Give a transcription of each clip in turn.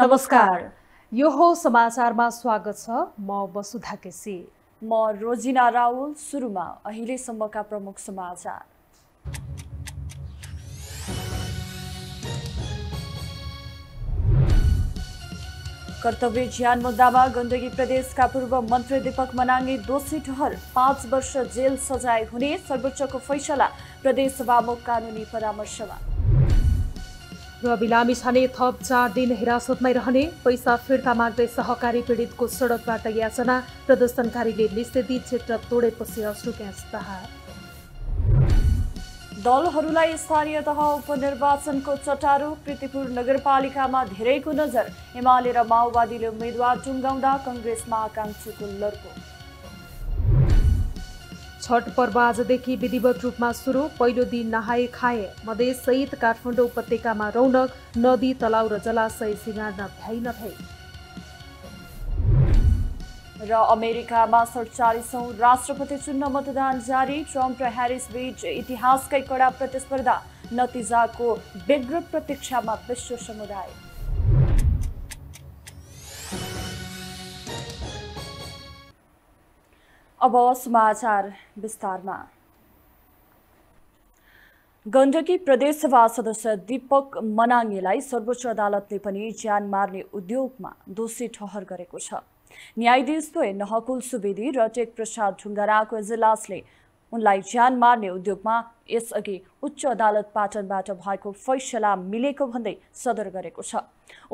नमस्कार यो हो समाचारमा स्वागत छ म वसुधा केसी म रोजिना रावल सुरुमा अहिलेसम्मका प्रमुख समाचार कर्तव्य ज्यान मुद्दामा गण्डकी प्रदेशका पूर्व मन्त्री दीपक मनाङे दोषी ठहर पाँच वर्ष जेल सजाय हुने सर्वोच्चको फैसला प्रदेश सभामुख कानुनी परामर्शमा र बिलामी छाने थप चार दिन हिरासतमै रहने पैसा फिर्ता माग्दै सहकारी पीडितको सडकबाट याचना प्रदर्शनकारीले निषेधित क्षेत्र तोडेपछि अश्रु ग्यास दलहरूलाई स्थानीय तह उपनिर्वाचनको चटारो कृतिपुर नगरपालिकामा धेरैको नजर हिमाले र माओवादीले उम्मेद्वार टुङ्गाउँदा कङ्ग्रेसमा आकाङ्क्षीको लड्को छठ पर्व आजदेखि विधिवत रूपमा सुरु पहिलो दिन नहाए खाए सहित काठमाडौँ उपत्यकामा रौनक नदी तलाउ र जलाशय सिँगार्न भ्याइ नभई र अमेरिकामा सडचालिसौँ राष्ट्रपति चुन्न मतदान जारी ट्रम्प र ह्यारिस बीच इतिहासकै कडा प्रतिस्पर्धा नतिजाको बेग्र प्रतीक्षामा विश्व समुदाय अब समाचार विस्तारमा गण्डकी प्रदेशसभा सदस्य दीपक मनाङेलाई सर्वोच्च अदालतले पनि ज्यान मार्ने उद्योगमा दोषी ठहर गरेको छ न्यायाधीश द्वय नहकुल सुवेदी र टेक प्रसाद ढुङ्गाराको इजलासले उनलाई ज्यान मार्ने उद्योगमा यसअघि उच्च अदालत पाटनबाट भएको फैसला मिलेको भन्दै सदर गरेको छ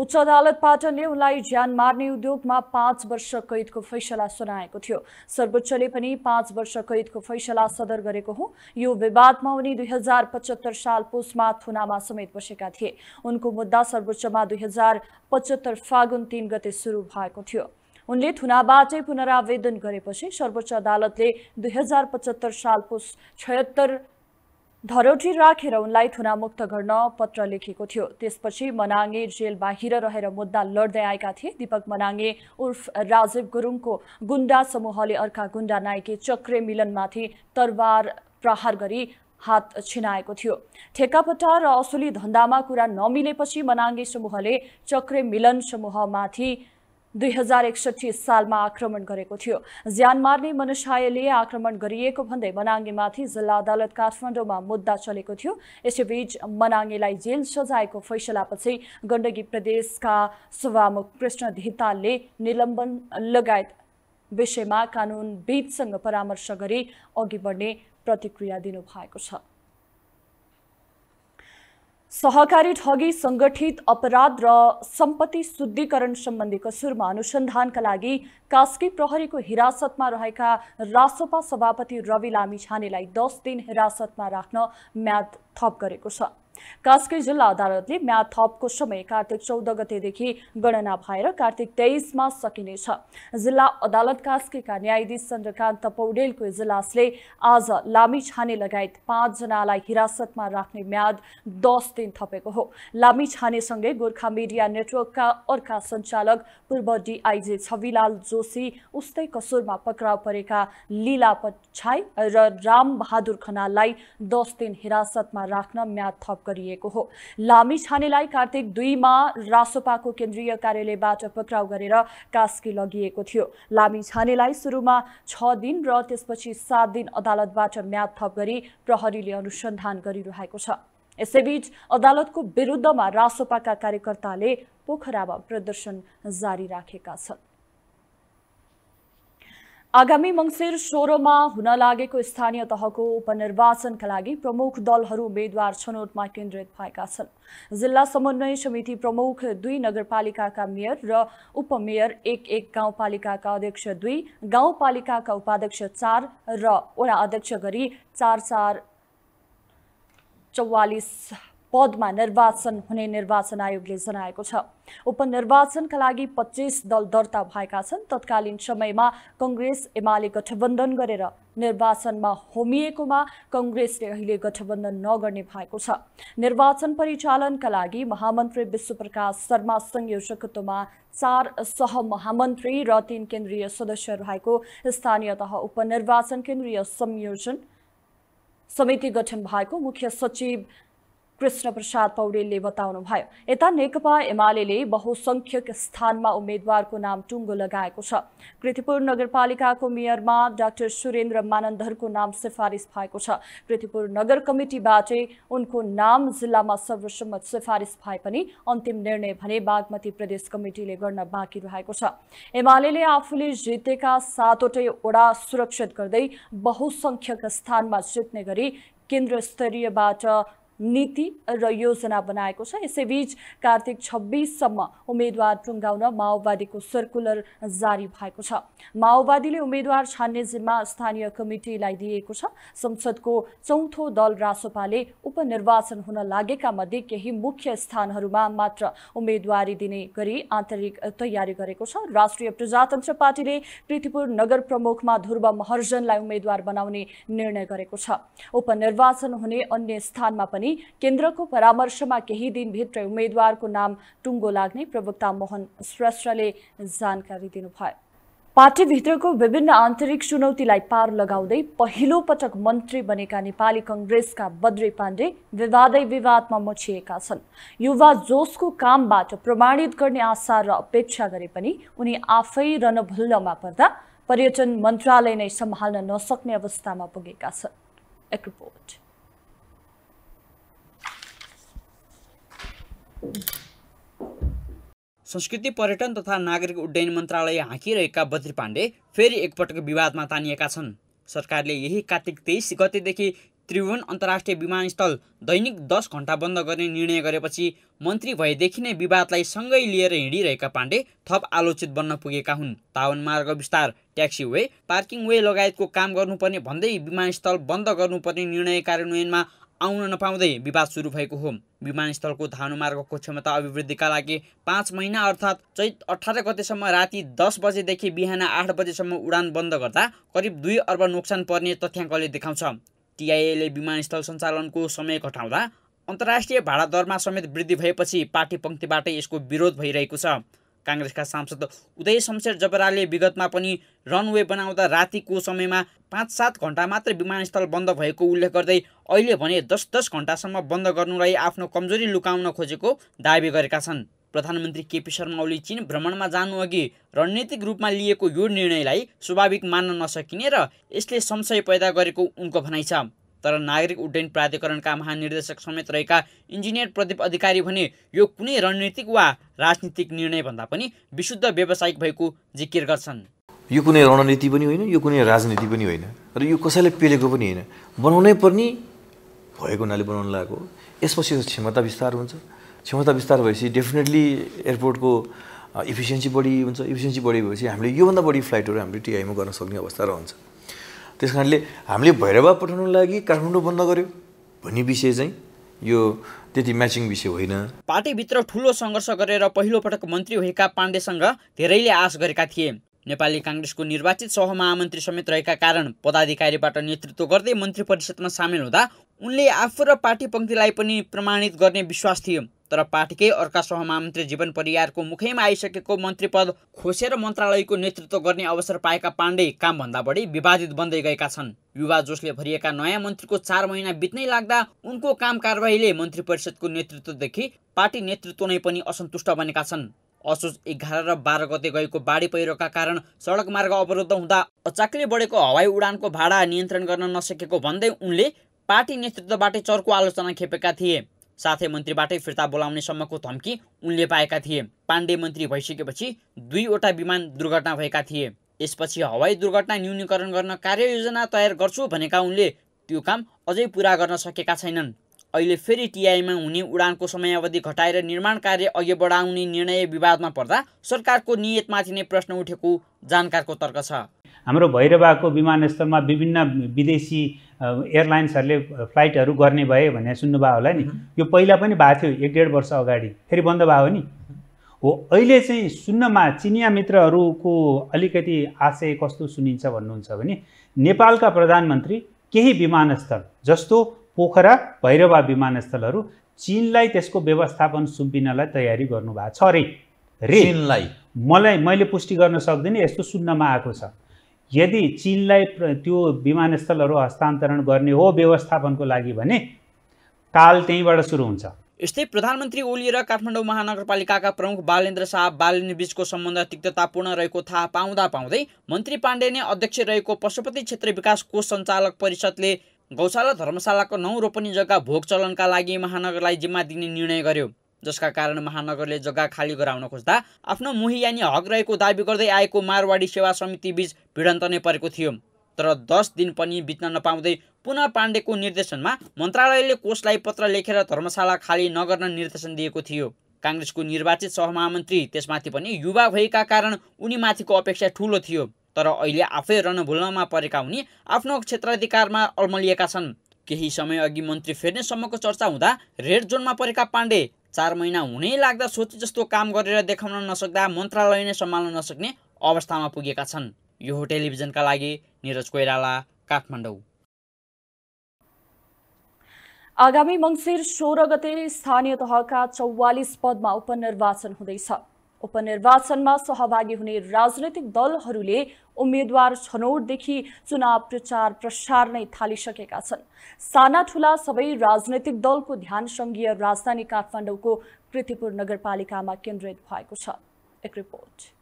उच्च अदालत पाटनले उनलाई ज्यान मार्ने उद्योगमा पाँच वर्ष कैदको फैसला सुनाएको थियो सर्वोच्चले पनि पाँच वर्ष कैदको फैसला सदर गरेको हो यो विवादमा उनी दुई हजार पचहत्तर साल पुसमा थुनामा समेत बसेका थिए उनको मुद्दा सर्वोच्चमा दुई हजार पचहत्तर फागुन तिन गते सुरु भएको थियो उनले थुनाबाटै पुनरावेदन गरेपछि सर्वोच्च अदालतले दुई हजार पचहत्तर साल पुस छयत्तर धरोटी राखेर उनलाई थुनामुक्त गर्न पत्र लेखेको थियो त्यसपछि मनाङे जेल बाहिर रहेर मुद्दा लड्दै आएका थिए दीपक मनाङे उर्फ राजीव गुरुङको गुन्डा समूहले अर्का गुन्डा नायके चक्रे मिलनमाथि तरवार प्रहार गरी हात छिनाएको थियो ठेक्कापट्टा र असुली धन्दामा कुरा नमिलेपछि मनाङ्गे समूहले चक्रे मिलन समूहमाथि दुई हजार एकसठी सालमा आक्रमण गरेको थियो ज्यान मार्ने मनसायले आक्रमण गरिएको भन्दै मनाङ्गेमाथि जिल्ला अदालत काठमाडौँमा मुद्दा चलेको थियो यसैबीच मनाङ्गेलाई जेल सजाएको फैसलापछि गण्डकी प्रदेशका सभामुख कृष्ण धितालले निलम्बन लगायत विषयमा कानुनविदसँग परामर्श गरी अघि बढ्ने प्रतिक्रिया दिनुभएको छ सहकारी ठगी सङ्गठित अपराध र सम्पत्ति शुद्धिकरण सम्बन्धी कसुरमा अनुसन्धानका लागि कास्की प्रहरीको हिरासतमा रहेका रासोपा सभापति रवि लामिछानेलाई दस दिन हिरासतमा राख्न म्याद थप गरेको छ कास्की जिल्ला अदालतले म्याद थपको समय कार्तिक चौध गतेदेखि गणना भएर कार्तिक तेइसमा सकिनेछ जिल्ला अदालत कास्कीका न्यायाधीश चन्द्रकान्त पौडेलको इजलासले आज लामी छाने लगायत पाँचजनालाई हिरासतमा राख्ने म्याद दस दिन थपेको हो लामी छानेसँगै गोर्खा मिडिया नेटवर्कका अर्का सञ्चालक पूर्व डिआइजी छविलाल जोशी उस्तै कसुरमा पक्राउ परेका लीला पछाई र रामबहादुर खनाललाई दस दिन हिरासतमा राख्न म्याद थप गरिएको हो लामी छानेलाई कार्तिक दुईमा रासोपाको केन्द्रीय कार्यालयबाट पक्राउ गरेर कास्की लगिएको थियो लामी छानेलाई सुरुमा छ दिन र त्यसपछि सात दिन अदालतबाट म्याद थप गरी प्रहरीले अनुसन्धान गरिरहेको छ यसैबीच अदालतको विरुद्धमा रासोपाका कार्यकर्ताले पोखरामा प्रदर्शन जारी राखेका छन् आगामी मङ्सिर सोह्रमा हुन लागेको स्थानीय तहको उपनिर्वाचनका लागि प्रमुख दलहरू उम्मेद्वार छनौटमा केन्द्रित भएका छन् जिल्ला समन्वय समिति प्रमुख दुई नगरपालिकाका मेयर र उपमेयर एक एक गाउँपालिकाका अध्यक्ष दुई गाउँपालिकाका उपाध्यक्ष चार र वडा अध्यक्ष गरी चार चार चौवालिस पदमा निर्वाचन हुने निर्वाचन आयोगले जनाएको छ उपनिर्वाचनका लागि पच्चिस दल दर्ता भएका छन् तत्कालीन समयमा कङ्ग्रेस एमाले गठबन्धन गरेर निर्वाचनमा होमिएकोमा कङ्ग्रेसले अहिले गठबन्धन नगर्ने भएको छ निर्वाचन परिचालनका लागि महामन्त्री विश्वप्रकाश शर्मा संयोजकत्वमा चार सहमहामन्त्री र तीन केन्द्रीय सदस्य रहेको स्थानीय तह उपनिर्वाचन केन्द्रीय संयोजन समिति गठन भएको मुख्य सचिव कृष्णप्रसाद पौडेलले बताउनुभयो यता नेकपा एमाले बहुसङ्ख्यक स्थानमा उम्मेद्वारको नाम टुङ्गो लगाएको छ कृतिपुर नगरपालिकाको मेयरमा डाक्टर सुरेन्द्र मानन्दरको नाम सिफारिस भएको छ कृतिपुर नगर कमिटीबाटै उनको नाम जिल्लामा सर्वसम्मत सिफारिस भए पनि अन्तिम निर्णय भने बागमती प्रदेश कमिटीले गर्न बाँकी रहेको छ एमाले आफूले जितेका सातवटै ओडा सुरक्षित गर्दै बहुसङ्ख्यक स्थानमा जित्ने गरी केन्द्र स्तरीयबाट नीति र योजना बनाएको छ यसैबीच कार्तिक छब्बिससम्म उम्मेद्वार टुङ्गाउन माओवादीको सर्कुलर जारी भएको छ माओवादीले उम्मेद्वार छान्ने जिम्मा स्थानीय कमिटीलाई दिएको छ संसदको चौथो दल रासोपाले उपनिर्वाचन हुन लागेका मध्ये केही मुख्य स्थानहरूमा मात्र उम्मेदवारी दिने गरी आन्तरिक तयारी गरेको छ राष्ट्रिय प्रजातन्त्र पार्टीले पृथ्वीपुर नगर प्रमुखमा ध्रुव महर्जनलाई उम्मेद्वार बनाउने निर्णय गरेको छ उपनिर्वाचन हुने अन्य स्थानमा पनि पनि केन्द्रको परामर्शमा केही दिनभित्र उम्मेद्वारको नाम टुङ्गो लाग्ने प्रवक्ता मोहन श्रेष्ठले जानकारी दिनुभयो पार्टीभित्रको विभिन्न आन्तरिक चुनौतीलाई पार लगाउँदै पहिलो पटक मन्त्री बनेका नेपाली कङ्ग्रेसका बद्री पाण्डे विवादै विवादमा मुछिएका छन् युवा जोसको कामबाट प्रमाणित गर्ने आशा र अपेक्षा गरे पनि उनी आफै रणभुल्लमा पर्दा पर्यटन मन्त्रालय नै सम्हाल्न नसक्ने अवस्थामा पुगेका छन् एक रिपोर्ट संस्कृति पर्यटन तथा नागरिक उड्डयन मन्त्रालय हाँकिरहेका बद्री पाण्डे फेरि एकपटक विवादमा तानिएका छन् सरकारले यही कार्तिक तेइस गतेदेखि त्रिभुवन अन्तर्राष्ट्रिय विमानस्थल दैनिक दस घन्टा बन्द गर्ने निर्णय गरेपछि मन्त्री भएदेखि नै विवादलाई सँगै लिएर हिँडिरहेका पाण्डे थप आलोचित बन्न पुगेका हुन् तावन मार्ग विस्तार ट्याक्सी वे पार्किङ वे लगायतको काम गर्नुपर्ने भन्दै विमानस्थल बन्द गर्नुपर्ने निर्णय कार्यान्वयनमा आउन नपाउँदै विवाद सुरु भएको हो विमानस्थलको धानुमार्गको क्षमता अभिवृद्धिका लागि पाँच महिना अर्थात् चैत अठार गतेसम्म राति दस बजेदेखि बिहान आठ बजेसम्म उडान बन्द गर्दा करिब दुई अर्ब नोक्सान पर्ने तथ्याङ्कले देखाउँछ टिआइएले विमानस्थल सञ्चालनको समय घटाउँदा अन्तर्राष्ट्रिय भाडा दरमा समेत वृद्धि भएपछि पार्टी पङ्क्तिबाटै यसको विरोध भइरहेको छ काङ्ग्रेसका सांसद उदय शमशेर जबराले विगतमा पनि रनवे बनाउँदा रातिको समयमा पाँच सात घन्टा मात्र विमानस्थल बन्द भएको उल्लेख गर्दै अहिले भने दस दस घन्टासम्म बन्द गर्नुलाई आफ्नो कमजोरी लुकाउन खोजेको दावी गरेका छन् प्रधानमन्त्री केपी शर्मा ओली चीन भ्रमणमा जानुअघि रणनीतिक रूपमा लिएको यो निर्णयलाई स्वाभाविक मान्न नसकिने र यसले संशय पैदा गरेको उनको भनाइ छ तर नागरिक उड्डयन प्राधिकरणका महानिर्देशक समेत रहेका इन्जिनियर प्रदीप अधिकारी भने यो कुनै रणनीतिक वा राजनीतिक निर्णय भन्दा पनि विशुद्ध व्यावसायिक भएको जिकिर गर्छन् यो कुनै रणनीति पनि होइन यो कुनै राजनीति पनि होइन र यो कसैले पेलेको पनि होइन बनाउनै पर्ने भएको हुनाले बनाउनु लागेको यसपछि क्षमता विस्तार हुन्छ क्षमता विस्तार भएपछि डेफिनेटली एयरपोर्टको इफिसियन्सी बढी हुन्छ इफिसियन्सी बढी भएपछि हामीले योभन्दा बढी फ्लाइटहरू हामीले टिआईमा गर्न सक्ने अवस्था रहन्छ त्यस कारणले हामीले भैरवा पठाउनु लागि काठमाडौँ बन्द गर्यो भन्ने विषय चाहिँ यो त्यति म्याचिङ विषय होइन पार्टीभित्र ठुलो सङ्घर्ष गरेर पहिलो पटक मन्त्री भएका पाण्डेसँग धेरैले आश गरेका थिए नेपाली काङ्ग्रेसको निर्वाचित सहमहामन्त्री समेत रहेका कारण पदाधिकारीबाट नेतृत्व गर्दै मन्त्री परिषदमा सामेल हुँदा उनले आफू र पार्टी पङ्क्तिलाई पनि प्रमाणित गर्ने विश्वास थियो तर पार्टीकै अर्का सहमन्त्री जीवन परियारको मुखैमा आइसकेको मन्त्री पद खोसेर मन्त्रालयको नेतृत्व गर्ने अवसर पाएका पाण्डे कामभन्दा बढी विवादित बन्दै गएका छन् युवा जोशले भरिएका नयाँ मन्त्रीको चार महिना बित्नै लाग्दा उनको काम कारवाहीले मन्त्री परिषदको नेतृत्वदेखि पार्टी नेतृत्व नै पनि असन्तुष्ट बनेका छन् असोज एघार र बाह्र गते गएको बाढी पहिरोका कारण सडक मार्ग अवरुद्ध हुँदा अचाक्ले बढेको हवाई उडानको भाडा नियन्त्रण गर्न नसकेको भन्दै उनले पार्टी नेतृत्वबाटै चर्को आलोचना खेपेका थिए साथै मन्त्रीबाटै फिर्ता बोलाउने सम्मको धम्की उनले पाएका थिए पाण्डे मन्त्री भइसकेपछि दुईवटा विमान दुर्घटना भएका थिए यसपछि हवाई दुर्घटना न्यूनीकरण गर्न कार्ययोजना तयार गर्छु भनेका उनले त्यो काम अझै पुरा गर्न सकेका छैनन् अहिले फेरि टिआईमा हुने उडानको समयावधि घटाएर निर्माण कार्य अघि बढाउने निर्णय विवादमा पर्दा सरकारको नियतमाथि नै प्रश्न उठेको जानकारको तर्क छ हाम्रो भैरवाको विमानस्थलमा विभिन्न विदेशी एयरलाइन्सहरूले फ्लाइटहरू गर्ने भए भनेर सुन्नुभयो होला नि यो पहिला पनि भएको थियो एक डेढ वर्ष अगाडि फेरि बन्द भयो नि हो अहिले चाहिँ सुन्नमा चिनिया मित्रहरूको अलिकति आशय कस्तो सुनिन्छ भन्नुहुन्छ भने नेपालका प्रधानमन्त्री केही विमानस्थल जस्तो पोखरा भैरवा विमानस्थलहरू चिनलाई त्यसको व्यवस्थापन सुम्पिनलाई तयारी गर्नुभएको छ अरे रे मलाई मैले पुष्टि गर्न सक्दिनँ यस्तो सुन्नमा आएको छ यदि चिनलाई त्यो विमानस्थलहरू हस्तान्तरण गर्ने हो व्यवस्थापनको लागि भने काल त्यहीँबाट सुरु हुन्छ यस्तै प्रधानमन्त्री ओली र काठमाडौँ महानगरपालिकाका प्रमुख बालेन्द्र शाह बालेन बीचको सम्बन्ध तिक्ततापूर्ण रहेको थाहा पाउँदा पाउँदै मन्त्री पाण्डे नै अध्यक्ष रहेको पशुपति क्षेत्र विकास कोष सञ्चालक परिषदले गौशाला धर्मशालाको नौ रोपनी जग्गा भोग चलनका लागि महानगरलाई जिम्मा दिने निर्णय गर्यो जसका कारण महानगरले जग्गा खाली गराउन खोज्दा आफ्नो मुहियानी हक रहेको दावी गर्दै आएको मारवाडी सेवा समिति बीच भिडन्त नै परेको थियो तर दस दिन पनि बित्न नपाउँदै पुनः पाण्डेको निर्देशनमा मन्त्रालयले कोषलाई पत्र लेखेर धर्मशाला खाली नगर्न निर्देशन दिएको थियो काङ्ग्रेसको निर्वाचित सहमहामन्त्री त्यसमाथि पनि युवा भएका कारण उनीमाथिको अपेक्षा ठुलो थियो तर अहिले आफै रणभुल्नमा परेका उनी आफ्नो क्षेत्राधिकारमा अल्मलिएका छन् केही समयअघि मन्त्री फेर्नेसम्मको चर्चा हुँदा रेड जोनमा परेका पाण्डे चार महिना हुनै लाग्दा सोचे जस्तो काम गरेर देखाउन नसक्दा मन्त्रालय नै सम्हाल्न नसक्ने अवस्थामा पुगेका छन् यो टेलिभिजनका लागि निरज कोइराला काठमाडौँ आगामी मङ्सिर सोह्र गते स्थानीय तहका चौवालिस पदमा उपनिर्वाचन हुँदैछ उपनिर्वाचनमा सहभागी हुने राजनैतिक दलहरूले उम्मेद्वार छनौटदेखि चुनाव प्रचार प्रसार नै थालिसकेका छन् साना ठुला सबै राजनैतिक दलको ध्यान सङ्घीय राजधानी काठमाडौँको कृतिपुर नगरपालिकामा केन्द्रित भएको छ एक रिपोर्ट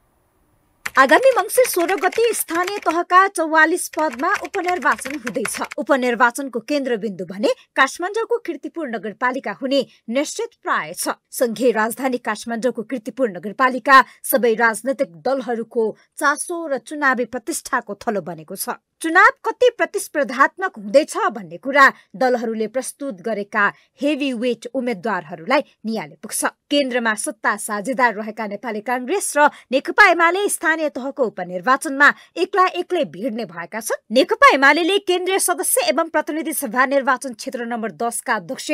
आगामी मङ्सिर सोह्र गते स्थानीय तहका चौवालिस पदमा उपनिर्वाचन हुँदैछ उपनिर्वाचनको केन्द्रबिन्दु भने काठमाडौँको किर्तिपुर नगरपालिका हुने निश्चित प्राय छ संघीय राजधानी काठमाडौँको किर्तिपुर नगरपालिका सबै राजनैतिक दलहरूको चासो र चुनावी प्रतिष्ठाको थलो बनेको छ चुनाव कति प्रतिस्पर्धात्मक हुँदैछ भन्ने कुरा दलहरूले प्रस्तुत गरेका हेभी वेट उम्मेद्वारहरूलाई निहाले पुग्छ केन्द्रमा सत्ता साझेदार रहेका नेपाली काङ्ग्रेस र नेकपा एमाले स्थानीय स्थानीय तहको उपनिर्वाचनमा एक्ला एक्लै भिड्ने भएका छन् नेकपा एमाले केन्द्रीय सदस्य एवं प्रतिनिधि सभा निर्वाचन क्षेत्र नम्बर दसका अध्यक्ष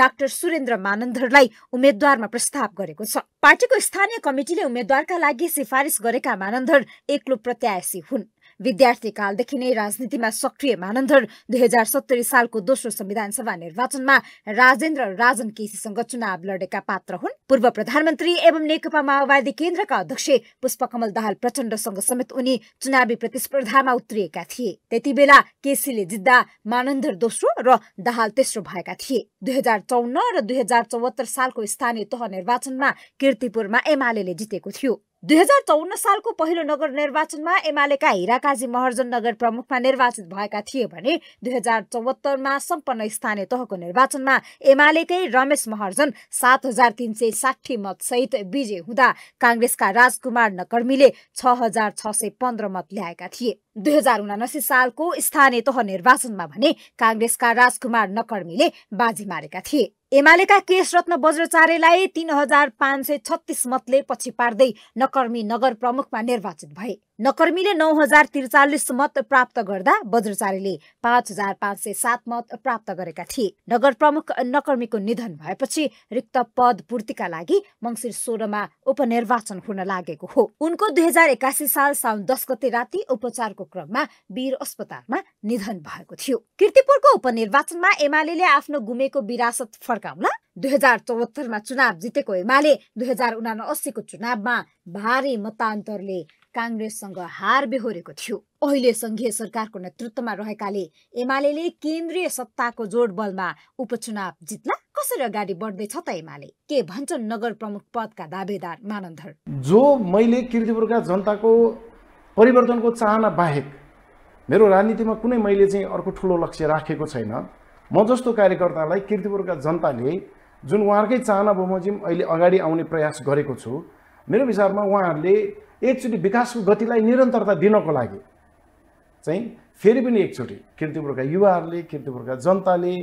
डाक्टर सुरेन्द्र मानन्दरलाई उम्मेद्वारमा प्रस्ताव गरेको छ पार्टीको स्थानीय कमिटीले उम्मेद्वारका लागि सिफारिस गरेका मानन्दर एक्लो प्रत्याशी हुन् विद्यार्थी कालदेखि नै राजनीतिमा सक्रिय मानन्धर दुई हजार सत्तरी सालको दोस्रो संविधान सभा निर्वाचनमा राजेन्द्र राजन केसीसँग चुनाव लडेका पात्र हुन् पूर्व प्रधानमन्त्री एवं नेकपा माओवादी केन्द्रका अध्यक्ष पुष्पकमल दाहाल प्रचण्डसँग समेत उनी चुनावी प्रतिस्पर्धामा उत्रिएका थिए त्यति बेला केसीले जित्दा मानन्धर दोस्रो र दाहाल तेस्रो भएका थिए दुई हजार चौन्न र दुई हजार चौहत्तर सालको स्थानीय तह निर्वाचनमा किर्तिपुरमा एमाले जितेको थियो दुई हजार चौन्न सालको पहिलो नगर निर्वाचनमा एमालेका हिराकाजी महर्जन नगर प्रमुखमा निर्वाचित भएका थिए भने दुई हजार चौहत्तरमा सम्पन्न स्थानीय तहको निर्वाचनमा एमालेकै रमेश महर्जन सात हजार तिन सय साठी मतसहित विजय हुँदा काङ्ग्रेसका राजकुमार नकर्मीले छ हजार छ सय पन्ध्र मत ल्याएका थिए दुई हजार उनासी सालको स्थानीय तह निर्वाचनमा भने काङ्ग्रेसका राजकुमार नकर्मीले बाजी मारेका थिए एमालेका रत्न बज्रचार्यलाई तीन हजार पाँच सय छत्तिस मतले पछि पार्दै नकर्मी नगर प्रमुखमा निर्वाचित भए नकर्मीले नौ हजार त्रिचालिस मत प्राप्त गर्दा बज्रचारीले पाँच हजार पाँच सय सात मत प्राप्त गरेका थिए नगर प्रमुख नकर्मीको निधन भएपछि रिक्त पद पूर्तिका लागि मङ्सिर सोह्रमा उपनिर्वाचन हुन लागेको हो उनको दुई हजार एकासी साल साउन दस गते राति उपचारको क्रममा वीर अस्पतालमा निधन भएको थियो किर्तिपुरको उपनिर्वाचनमा एमाले आफ्नो गुमेको विरासत फर्काउन दुई हजार चौहत्तरमा चुनाव जितेको एमाले दुई हजार उना अस्सीको चुनावमा भारी मतान्तरले काङ्ग्रेससँग हार बेहोरेको थियो अहिले सङ्घीय सरकारको नेतृत्वमा रहेकाले एमाले केन्द्रीय सत्ताको जोड बलमा उपचुनाव जित्ला कसरी अगाडि बढ्दैछ त एमाले के भन्छन् नगर प्रमुख पदका दावेदार मानन्धर जो मैले किर्तिपुरका जनताको परिवर्तनको चाहना बाहेक मेरो राजनीतिमा कुनै मैले चाहिँ अर्को ठुलो लक्ष्य राखेको छैन म जस्तो कार्यकर्तालाई किर्तिपुरका जनताले जुन उहाँहरूकै चाहना बमोजिम अहिले अगाडि आउने प्रयास गरेको छु मेरो विचारमा उहाँहरूले एकचोटि विकासको गतिलाई निरन्तरता दिनको लागि चाहिँ फेरि पनि एकचोटि किर्तिपुरका युवाहरूले किर्तिपुरका जनताले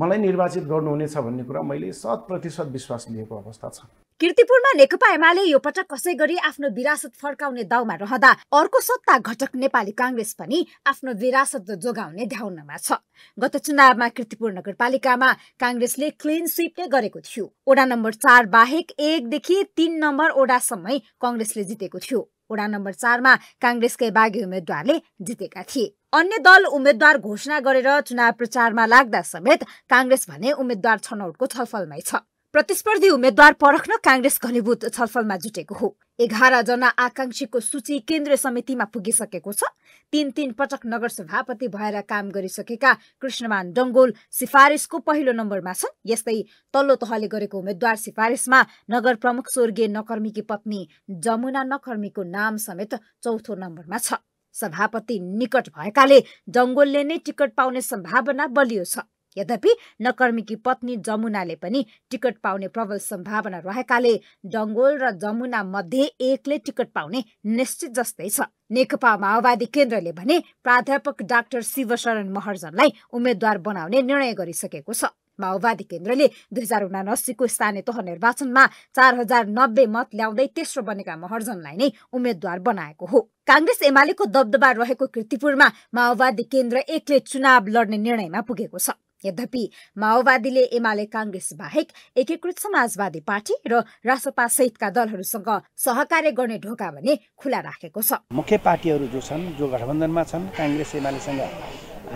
मलाई निर्वाचित गर्नुहुनेछ भन्ने कुरा मैले शत प्रतिशत विश्वास लिएको अवस्था छ किर्तिपुरमा नेकपा एमाले यो पटक कसै गरी आफ्नो विरासत फर्काउने दाउमा रहँदा अर्को सत्ता घटक नेपाली काङ्ग्रेस पनि आफ्नो विरासत जोगाउने ध्याउनमा छ गत चुनावमा किर्तिपुर नगरपालिकामा काङ्ग्रेसले क्लिन स्विप नै गरेको थियो ओडा नम्बर चार बाहेक एकदेखि तीन नम्बर ओडासम्मै कङ्ग्रेसले जितेको थियो ओडा नम्बर चारमा काङ्ग्रेसकै बाघी उम्मेद्वारले जितेका थिए अन्य दल उम्मेद्वार घोषणा गरेर चुनाव प्रचारमा लाग्दा समेत काङ्ग्रेस भने उम्मेद्वार छनौटको छलफलमै छ प्रतिस्पर्धी उम्मेद्वार परख्न काङ्ग्रेस घनीभूत छलफलमा जुटेको हो एघार जना आकाङ्क्षीको सूची केन्द्रीय समितिमा पुगिसकेको छ तीन तीन पटक नगर सभापति भएर काम गरिसकेका कृष्णमान डङ्गोल सिफारिसको पहिलो नम्बरमा छन् यस्तै तल्लो तहले गरेको उम्मेद्वार सिफारिसमा नगर प्रमुख स्वर्गीय नकर्मीकी पत्नी जमुना नकर्मीको नाम समेत चौथो नम्बरमा छ सभापति निकट भएकाले डङ्गोलले नै टिकट पाउने सम्भावना बलियो छ यद्यपि नकर्मीकी पत्नी जमुनाले पनि टिकट पाउने प्रबल सम्भावना रहेकाले डङ्गोल र जमुना मध्ये एकले टिकट पाउने निश्चित जस्तै छ नेकपा माओवादी केन्द्रले भने प्राध्यापक डाक्टर शिवशरण महर्जनलाई उम्मेद्वार बनाउने निर्णय गरिसकेको छ माओवादी केन्द्रले दुई हजार उनासीको स्थानीय तह निर्वाचनमा चार हजार नब्बे मत ल्याउँदै तेस्रो बनेका महर्जनलाई नै उम्मेद्वार बनाएको हो काङ्ग्रेस एमालेको दबदबा रहेको किर्तिपुरमा माओवादी केन्द्र एकले चुनाव लड्ने निर्णयमा पुगेको छ यद्यपि माओवादीले एमाले काङ्ग्रेस बाहेक एकीकृत समाजवादी पार्टी र रासपा सहितका दलहरूसँग सहकार्य गर्ने ढोका भने खुला राखेको छ मुख्य पार्टीहरू जो छन् जो गठबन्धनमा छन् काङ्ग्रेस एमालेसँग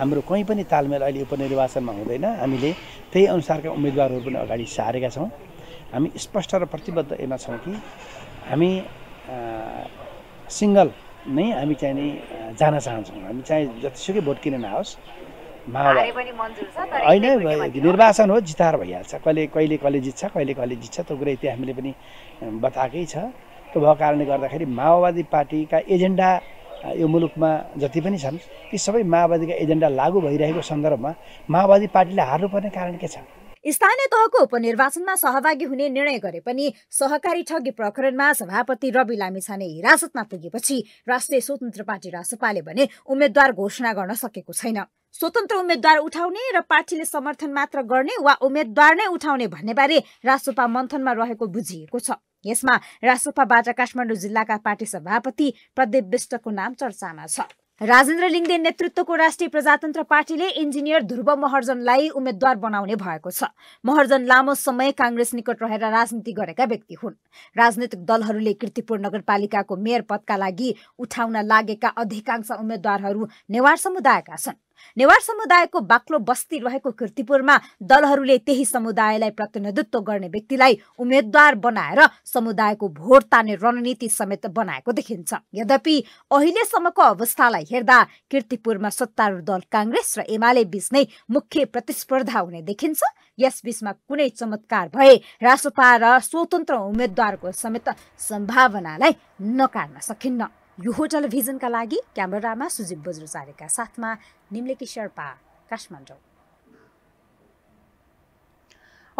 हाम्रो कहीँ पनि तालमेल अहिले उपनिर्वाचनमा हुँदैन हामीले त्यही अनुसारका उम्मेदवारहरू पनि अगाडि सारेका छौँ हामी स्पष्ट र प्रतिबद्ध एमा छौँ कि हामी सिङ्गल नै हामी चाहिँ नि जान चाहन्छौँ हामी चाहिँ जतिसुकै भोट किन नआओस् होइन निर्वाचन हो जितार भइहाल्छ कहिले कहिले कहिले जित्छ कहिले कहिले जित्छ त्यो कुरा त्यो हामीले पनि बताएकै छ त्यो भएको कारणले गर्दाखेरि माओवादी पार्टीका एजेन्डा यो मुलुकमा जति पनि छन् ती सबै माओवादीका एजेन्डा लागू भइरहेको सन्दर्भमा माओवादी पार्टीले हार्नुपर्ने कारण के छ स्थानीय तहको उपनिर्वाचनमा सहभागी हुने निर्णय गरे पनि सहकारी ठगी प्रकरणमा सभापति रवि लामिछाने हिरासतमा पुगेपछि राष्ट्रिय स्वतन्त्र पार्टी रासपाले भने उम्मेद्वार घोषणा गर्न सकेको छैन स्वतन्त्र उम्मेद्वार उठाउने र पार्टीले समर्थन मात्र गर्ने वा उम्मेद्वार नै उठाउने भन्नेबारे रासोपा मन्थनमा रहेको बुझिएको छ यसमा रासोपाबाट काठमाडौँ जिल्लाका पार्टी सभापति प्रदीप विष्टको नाम चर्चामा छ राजेन्द्र लिङ्गदेन नेतृत्वको राष्ट्रिय प्रजातन्त्र पार्टीले इन्जिनियर ध्रुव महर्जनलाई उम्मेद्वार बनाउने भएको छ महर्जन लामो समय काङ्ग्रेस निकट रहेर राजनीति गरेका व्यक्ति हुन् राजनैतिक दलहरूले किर्तिपुर नगरपालिकाको मेयर पदका लागि उठाउन लागेका अधिकांश उम्मेद्वारहरू नेवार समुदायका छन् नेवार समुदायको बाक्लो बस्ती रहेको किर्तिपुरमा दलहरूले त्यही समुदायलाई प्रतिनिधित्व गर्ने व्यक्तिलाई उम्मेद्वार बनाएर समुदायको भोट तान्ने रणनीति समेत बनाएको देखिन्छ यद्यपि अहिलेसम्मको अवस्थालाई हेर्दा किर्तिपुरमा सत्तारूढ दल काङ्ग्रेस र एमाले बीच नै मुख्य प्रतिस्पर्धा हुने देखिन्छ यसबीचमा कुनै चमत्कार भए रासोपा र स्वतन्त्र उम्मेद्वारको समेत सम्भावनालाई नकार्न सकिन्न यो टेलिभिजनका लागि क्यामेरामा सुजित बज्रचार्यका साथमा निम्लेकी शेर्पा काठमाडौँ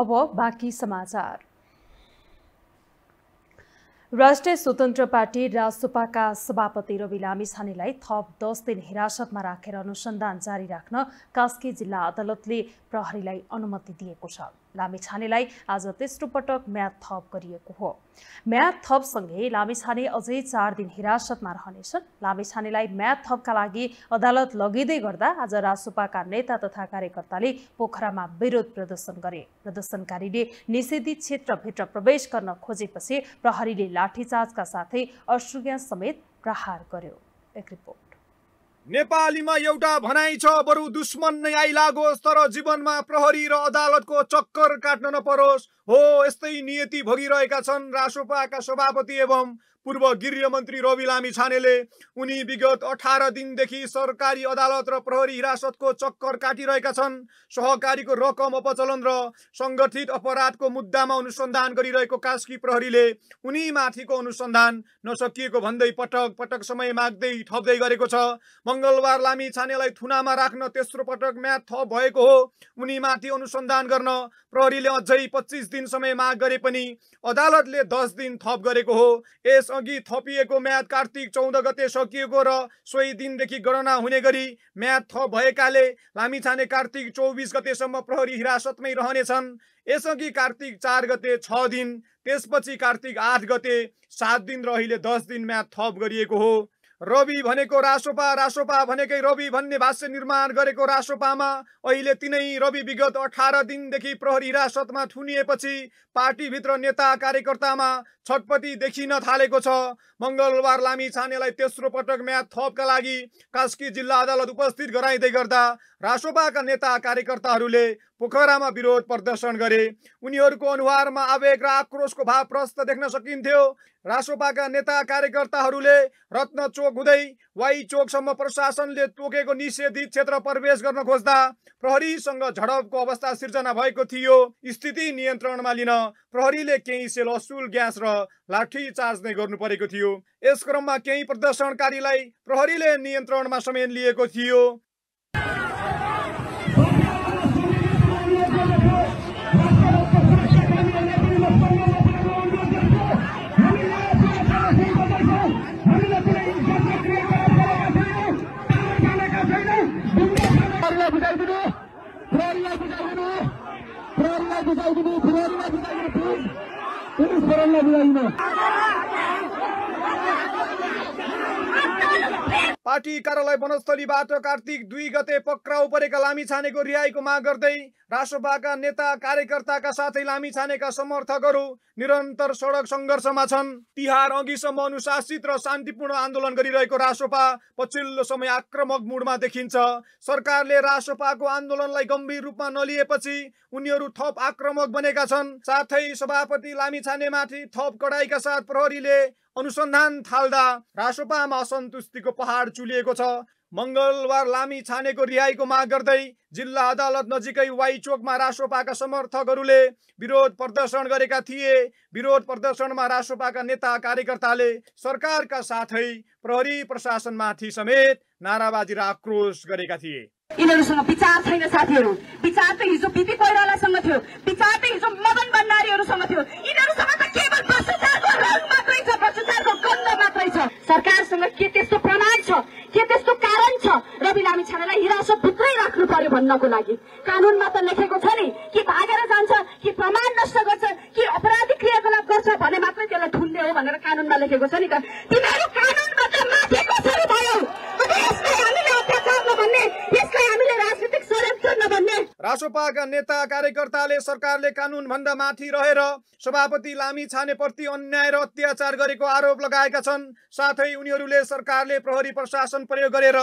अब बाँकी समाचार राष्ट्रिय स्वतन्त्र पार्टी राजसोपाका सभापति रवि लामिछानेलाई थप दस दिन हिरासतमा राखेर अनुसन्धान जारी राख्न कास्की जिल्ला अदालतले प्रहरीलाई अनुमति दिएको छ लामेछानेलाई आज तेस्रो पटक म्याद थप गरिएको हो म्याद थपसँगै लामेछाने अझै चार दिन हिरासतमा रहनेछन् लामेछानेलाई म्याद थपका लागि अदालत लगिँदै गर्दा आज रासोपाका नेता तथा कार्यकर्ताले पोखरामा विरोध प्रदर्शन गरे प्रदर्शनकारीले निषेधित क्षेत्रभित्र प्रवेश गर्न खोजेपछि प्रहरीले लाठीचार्जका साथै अश्रुग्यास समेत प्रहार गर्यो एक रिपोर्ट नेपालीमा एउटा भनाइ छ बरु दुश्मन नै आइलागोस् तर जीवनमा प्रहरी र अदालतको चक्कर काट्न नपरोस् हो यस्तै नियति भोगिरहेका छन् रासोपाका सभापति एवं पूर्व गृहमन्त्री रवि लामी छानेले उनी विगत अठार दिनदेखि सरकारी अदालत र प्रहरी हिरासतको चक्कर काटिरहेका छन् सहकारीको रकम अपचलन र सङ्गठित अपराधको मुद्दामा अनुसन्धान गरिरहेको कास्की प्रहरीले उनी माथिको अनुसन्धान नसकिएको भन्दै पटक पटक समय माग्दै थप्दै गरेको छ मङ्गलबार लामी छानेलाई थुनामा राख्न तेस्रो पटक म्याथ थप भएको हो उनी माथि अनुसन्धान गर्न प्रहरीले अझै पच्चिस दिन समय माग गरे पनि अदालतले दस दिन थप गरेको हो यसअघि थपिएको म्याद कार्तिक चौध गते सकिएको र सोही दिनदेखि गणना हुने गरी म्याद थप भएकाले लामिछाने कार्तिक चौबिस गतेसम्म प्रहरी हिरासतमै रहनेछन् यसअघि कार्तिक चार गते छ दिन त्यसपछि कार्तिक आठ गते सात दिन र अहिले दस दिन म्याद थप गरिएको हो रवि भनेको रासोपा रासोपा भनेकै रवि भन्ने भाष्य निर्माण गरेको रासोपामा अहिले तिनै रवि विगत अठार दिनदेखि प्रहरी हिरासतमा थुनिएपछि पार्टीभित्र नेता कार्यकर्तामा छटपटी देखिन थालेको छ मङ्गलबार लामी छानेलाई तेस्रो पटक म्याद थपका लागि कास्की जिल्ला अदालत उपस्थित गराइँदै गर्दा रासोपाका नेता कार्यकर्ताहरूले पोखरामा विरोध प्रदर्शन गरे उनीहरूको अनुहारमा आवेग र आक्रोशको भाव प्रस्त देख्न सकिन्थ्यो रासोपाका नेता कार्यकर्ताहरूले रत्न चोक हुँदै वाई चोकसम्म प्रशासनले तोकेको निषेधित क्षेत्र प्रवेश गर्न खोज्दा प्रहरीसँग झडपको अवस्था सिर्जना भएको थियो स्थिति नियन्त्रणमा लिन प्रहरीले केही सेल असुल ग्यास र लाठी चार्ज नै गर्नु परेको थियो यस क्रममा केही प्रदर्शनकारीलाई प्रहरीले नियन्त्रणमा समेत लिएको थियो పురాణాలు దిగాయి పురాణాలు దిగాయి పోలీస్ పురాణాలు దిగాయి पार्टी कार्यालय वनस्थलीबाट कार्तिक दुई गते पक्राउ परेका लामी छानेको रिहाईको माग गर्दै रासोपाका नेता कार्यकर्ताका साथै लामी छानेका समर्थकहरू निरन्तर सडक सङ्घर्षमा छन् तिहार अघिसम्म अनुशासित र शान्तिपूर्ण आन्दोलन गरिरहेको राष्ट्रपा पछिल्लो समय आक्रमक मुडमा देखिन्छ सरकारले राष्ट्रपाको आन्दोलनलाई गम्भीर रूपमा नलिएपछि उनीहरू थप आक्रमक बनेका छन् साथै सभापति लामी छानेमाथि थप कडाईका साथ प्रहरीले अनुसन्धान थाल्दा राष्ट्रपामा असन्तुष्टिको पहाड चुलिएको छ मङ्गलबार लामी छानेको रिहाईको माग गर्दै जिल्ला अदालत नजिकै चोकमा रासोपाका समर्थकहरूले विरोध प्रदर्शन गरेका थिए विरोध प्रदर्शनमा रासोपाका नेता कार्यकर्ताले सरकारका साथै प्रहरी प्रशासनमाथि समेत नाराबाजी र आक्रोश गरेका थिए यिनीहरूसँग विचार छैन साथीहरू विचार त हिजो बिपी कोइरालासँग थियो विचार त हिजो मदन भण्डारीहरूसँग थियो यिनीहरूसँग त केवल भ्रष्टाचारको रङ मात्रै छ भ्रष्टाचारको गन्ध मात्रै छ सरकारसँग के त्यस्तो प्रमाण के त्यस्तो कारण छ रवि लामी हिरासत भित्रै राख्नु पर्यो भन्नको लागि कानुनमा त लेखेको छ नि कि भागेर जान्छ कि प्रमाण नष्ट गर्छ कि अपराधिक क्रियाकलाप गर्छ भने मात्रै त्यसलाई ठुल्ने हो भनेर कानुनमा लेखेको छ नि त तिमीहरू कानुनबाट माथि कसरी भयो नेता कार्यकर्ताले सरकारले भन्दा माथि रहेर सभापति लामी प्रति अन्याय र अत्याचार गरेको आरोप लगाएका छन् साथै उनीहरूले सरकारले प्रहरी प्रशासन प्रयोग गरेर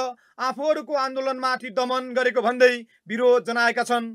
आफूहरूको आन्दोलनमाथि दमन गरेको भन्दै विरोध जनाएका छन्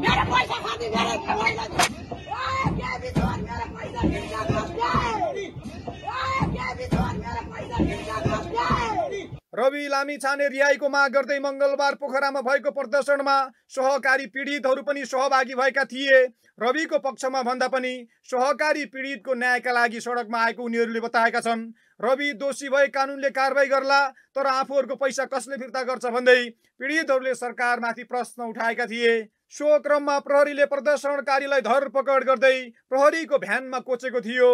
रवि लामी छाने रिहाईको माग गर्दै मङ्गलबार पोखरामा भएको प्रदर्शनमा सहकारी पीडितहरू पनि सहभागी भएका थिए रविको पक्षमा भन्दा पनि सहकारी पीडितको न्यायका लागि सडकमा आएको उनीहरूले बताएका छन् रवि दोषी भए कानुनले कारवाही गर्ला तर आफूहरूको पैसा कसले फिर्ता गर्छ भन्दै पीडितहरूले सरकारमाथि प्रश्न उठाएका थिए सो क्रममा प्रहरीले प्रदर्शनकारीलाई धरपकड गर्दै प्रहरीको भ्यानमा कोचेको थियो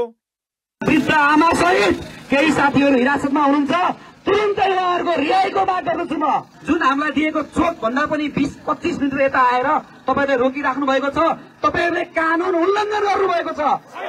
आमा सहित केही साथीहरू हिरासतमा हुनुहुन्छ तुरुन्तै उहाँहरूको रिहाईको बात गर्दछु म जुन हामीलाई दिएको चोक भन्दा पनि बिस पच्चिस मिटर यता आएर तपाईँले रोकिराख्नु भएको छ तपाईँहरूले कानुन उल्लङ्घन गर्नुभएको छ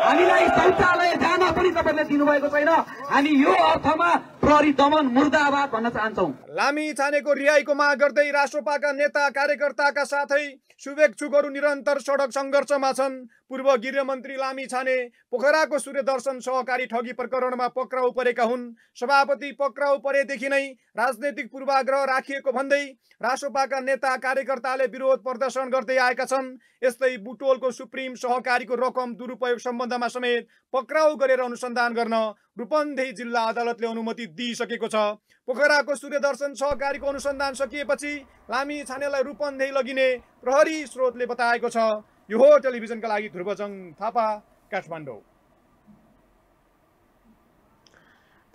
हामीलाई शौचालय जान पनि तपाईँले दिनुभएको छैन हामी यो अर्थमा प्रहरी दमन मुर्दाबाद भन्न लामी छानेको रिहाईको माग गर्दै राष्ट्रपाका नेता कार्यकर्ताका साथै शुभेच्छुकहरू निरन्तर सडक सङ्घर्षमा छन् पूर्व गृहमन्त्री लामी छाने पोखराको सूर्यदर्शन सहकारी ठगी प्रकरणमा पक्राउ परेका हुन् सभापति पक्राउ परेदेखि नै राजनैतिक पूर्वाग्रह राखिएको भन्दै राष्ट्रपाका नेता कार्यकर्ताले विरोध प्रदर्शन गर्दै गर्दै आएका छन् यस्तै बुटोलको सुप्रिम सहकारीको रकम दुरुपयोग सम्बन्धमा समेत पक्राउ गरेर अनुसन्धान गर्न रूपन्देही जिल्ला अदालतले अनुमति दिइसकेको छ पोखराको सूर्यदर्शन सहकारीको अनुसन्धान सकिएपछि लामी छानेलाई रूपन्देही लगिने प्रहरी स्रोतले बताएको छ यो हो टेलिभिजनका लागि ध्रुवजङ थापा काठमाडौँ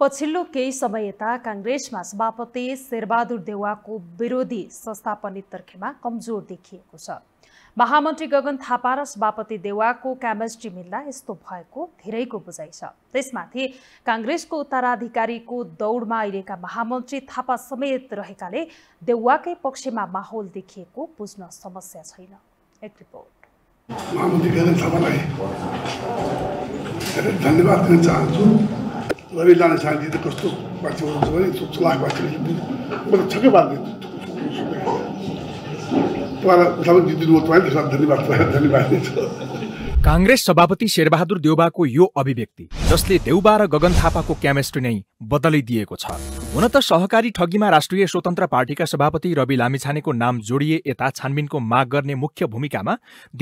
पछिल्लो केही समय यता काङ्ग्रेसमा सभापति शेरबहादुर देवाको विरोधी संस्थापनित तर्खेमा कमजोर देखिएको छ महामन्त्री गगन थापा र सभापति देवाको केमेस्ट्री मिल्दा यस्तो भएको धेरैको बुझाइ छ त्यसमाथि काङ्ग्रेसको उत्तराधिकारीको दौडमा अहिलेका महामन्त्री थापा समेत रहेकाले देउवाकै पक्षमा माहौल देखिएको बुझ्न समस्या छैन एक रिपोर्ट महामन्त्री गगन थापालाई धन्यवाद दिन चाहन्छु रवि लाने छाने त कस्तो बाँच्यो हुन्छ भने चलाक मान्छे म त छक्कै पारिदिन्छु तपाईँलाई जितिदिनु धन्यवाद धन्यवाद काङ्ग्रेस सभापति शेरबहादुर देउबाको यो अभिव्यक्ति जसले देउबा र गगन थापाको केमेस्ट्री नै बदलिदिएको छ हुन त सहकारी ठगीमा राष्ट्रिय स्वतन्त्र पार्टीका सभापति रवि लामिछानेको नाम जोडिए यता छानबिनको माग गर्ने मुख्य भूमिकामा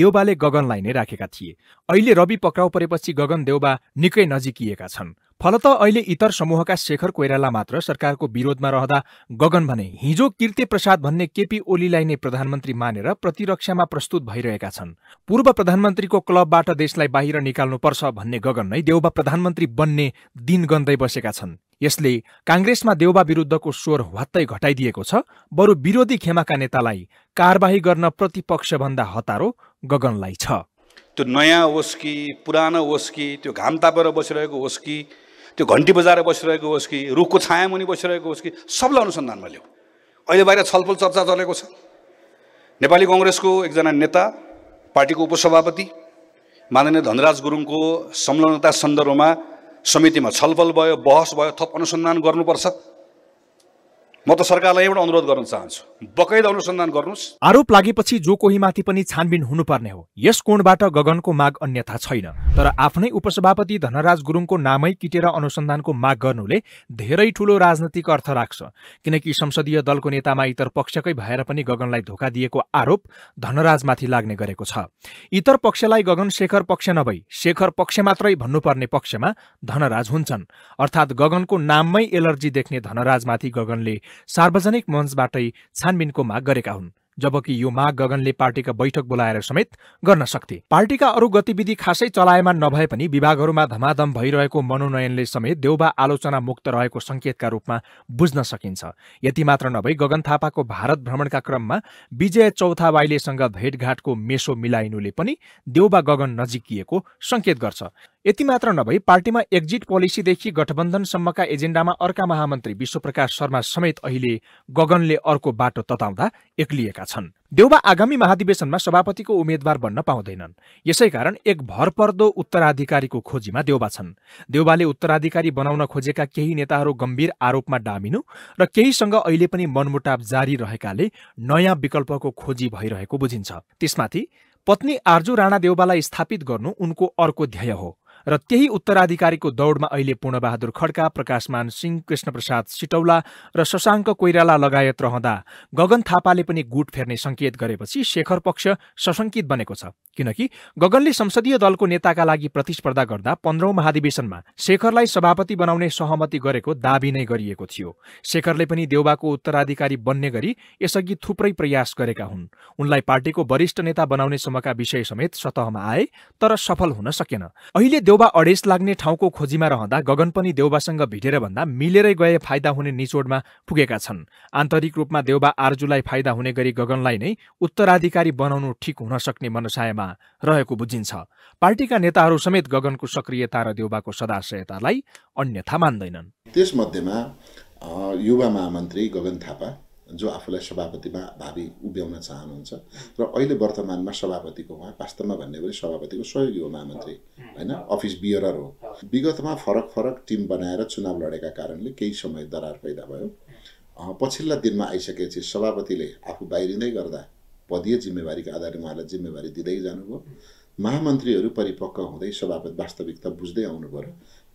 देउबाले गगनलाई नै राखेका थिए अहिले रवि पक्राउ परेपछि गगन देउबा निकै नजिकिएका छन् फलत अहिले इतर समूहका शेखर कोइराला मात्र सरकारको विरोधमा रहदा गगन भने हिजो किर्ते प्रसाद भन्ने केपी ओलीलाई नै प्रधानमन्त्री मानेर प्रतिरक्षामा प्रस्तुत भइरहेका छन् पूर्व प्रधानमन्त्रीको क्लबबाट देशलाई बाहिर निकाल्नुपर्छ भन्ने गगन नै देउबा प्रधानमन्त्री बन्ने दिन गन्दै बसेका छन् यसले काङ्ग्रेसमा देउबा विरुद्धको स्वर हत्तै घटाइदिएको छ बरु विरोधी खेमाका नेतालाई कारवाही गर्न प्रतिपक्षभन्दा हतारो गगनलाई छ त्यो नयाँ होस् कि पुरानो होस् कि त्यो घाम तापेर बसिरहेको होस् कि त्यो घन्टी बजाएर बसिरहेको होस् कि रुखको छाया मुनि बसिरहेको होस् कि सबलाई अनुसन्धानमा ल्याऊ अहिले बाहिर छलफल चर्चा चलेको छ नेपाली कङ्ग्रेसको एकजना नेता पार्टीको उपसभापति माननीय धनराज गुरुङको संलग्नता सन्दर्भमा समितिमा छलफल भयो बहस भयो थप अनुसन्धान गर्नुपर्छ म त सरकारलाई एउटा अनुरोध गर्न चाहन्छु बकैद अनुसन्धान गर्नुहोस् आरोप लागेपछि जो कोहीमाथि पनि छानबिन हुनुपर्ने हो यस कोणबाट गगनको माग अन्यथा छैन तर आफ्नै उपसभापति धनराज गुरुङको नामै किटेर अनुसन्धानको माग गर्नुले धेरै ठूलो राजनैतिक अर्थ राख्छ किनकि संसदीय दलको नेतामा इतर पक्षकै भएर पनि गगनलाई धोका दिएको आरोप धनराजमाथि लाग्ने गरेको छ इतर पक्षलाई गगन शेखर पक्ष नभई शेखर पक्ष मात्रै भन्नुपर्ने पक्षमा धनराज हुन्छन् अर्थात् गगनको नाममै एलर्जी देख्ने धनराजमाथि गगनले सार्वजनिक मञ्चबाटै छानबिनको माग गरेका हुन् जबकि यो माग गगनले पार्टीका बैठक बोलाएर समेत गर्न सक्थे पार्टीका अरू गतिविधि खासै चलाएमा नभए पनि विभागहरूमा धमाधम भइरहेको मनोनयनले समेत देउबा आलोचना मुक्त रहेको सङ्केतका रूपमा बुझ्न सकिन्छ यति मात्र नभई गगन थापाको भारत भ्रमणका क्रममा विजय चौथावाईलेसँग भेटघाटको मेसो मिलाइनुले पनि देउबा गगन नजिकिएको सङ्केत गर्छ यति मात्र नभई पार्टीमा एक्जिट पोलिसीदेखि गठबन्धनसम्मका एजेन्डामा अर्का महामन्त्री विश्वप्रकाश शर्मा समेत अहिले गगनले अर्को बाटो तताउँदा एक्लिएका छन् देउबा आगामी महाधिवेशनमा सभापतिको उम्मेद्वार बन्न पाउँदैनन् यसैकारण एक भरपर्दो उत्तराधिकारीको खोजीमा देउबा छन् देउबाले उत्तराधिकारी बनाउन खोजेका केही नेताहरू गम्भीर आरोपमा डामिनु र केहीसँग अहिले पनि मनमुटाव जारी रहेकाले नयाँ विकल्पको खोजी भइरहेको बुझिन्छ त्यसमाथि पत्नी आर्जु राणा देउबालाई स्थापित गर्नु उनको अर्को ध्येय हो र त्यही उत्तराधिकारीको दौडमा अहिले पूर्णबहादुर खड्का प्रकाशमान सिंह कृष्णप्रसाद सिटौला र शशाङ्क कोइराला लगायत रहँदा गगन थापाले पनि गुट फेर्ने सङ्केत गरेपछि शेखर पक्ष सशङ्कित बनेको छ किनकि गगनले संसदीय दलको नेताका लागि प्रतिस्पर्धा गर्दा पन्ध्रौं महाधिवेशनमा शेखरलाई सभापति बनाउने सहमति गरेको दावी नै गरिएको थियो शेखरले पनि देउबाको उत्तराधिकारी बन्ने गरी यसअघि थुप्रै प्रयास गरेका हुन् उनलाई पार्टीको वरिष्ठ नेता बनाउने समूहका विषय समेत सतहमा आए तर सफल हुन सकेन अहिले देउबा अडेस लाग्ने ठाउँको खोजीमा रहँदा गगन पनि देउबासँग भिडेर भन्दा मिलेरै गए फाइदा हुने निचोडमा पुगेका छन् आन्तरिक रूपमा देउबा आर्जुलाई फाइदा हुने गरी गगनलाई नै उत्तराधिकारी बनाउनु ठिक हुन सक्ने मनसायमा रहेको बुझिन्छ पार्टीका नेताहरू समेत गगनको सक्रियता र देउबाको सदाशयतालाई अन्यथा मान्दैनन् त्यसमध्येमा युवा महामन्त्री गगन थापा जो आफूलाई सभापतिमा भावी उभ्याउन चाहनुहुन्छ र अहिले वर्तमानमा सभापतिको उहाँ वास्तवमा भन्ने पनि सभापतिको सहयोगी हो महामन्त्री होइन अफिस बियरर हो विगतमा फरक फरक टिम बनाएर चुनाव लडेका कारणले केही समय दरार पैदा भयो पछिल्ला दिनमा आइसकेपछि सभापतिले आफू बाहिरिँदै गर्दा पदीय जिम्मेवारीका आधारमा उहाँलाई जिम्मेवारी दिँदै जानुभयो महामन्त्रीहरू परिपक्व हुँदै सभापति वास्तविकता बुझ्दै आउनु पऱ्यो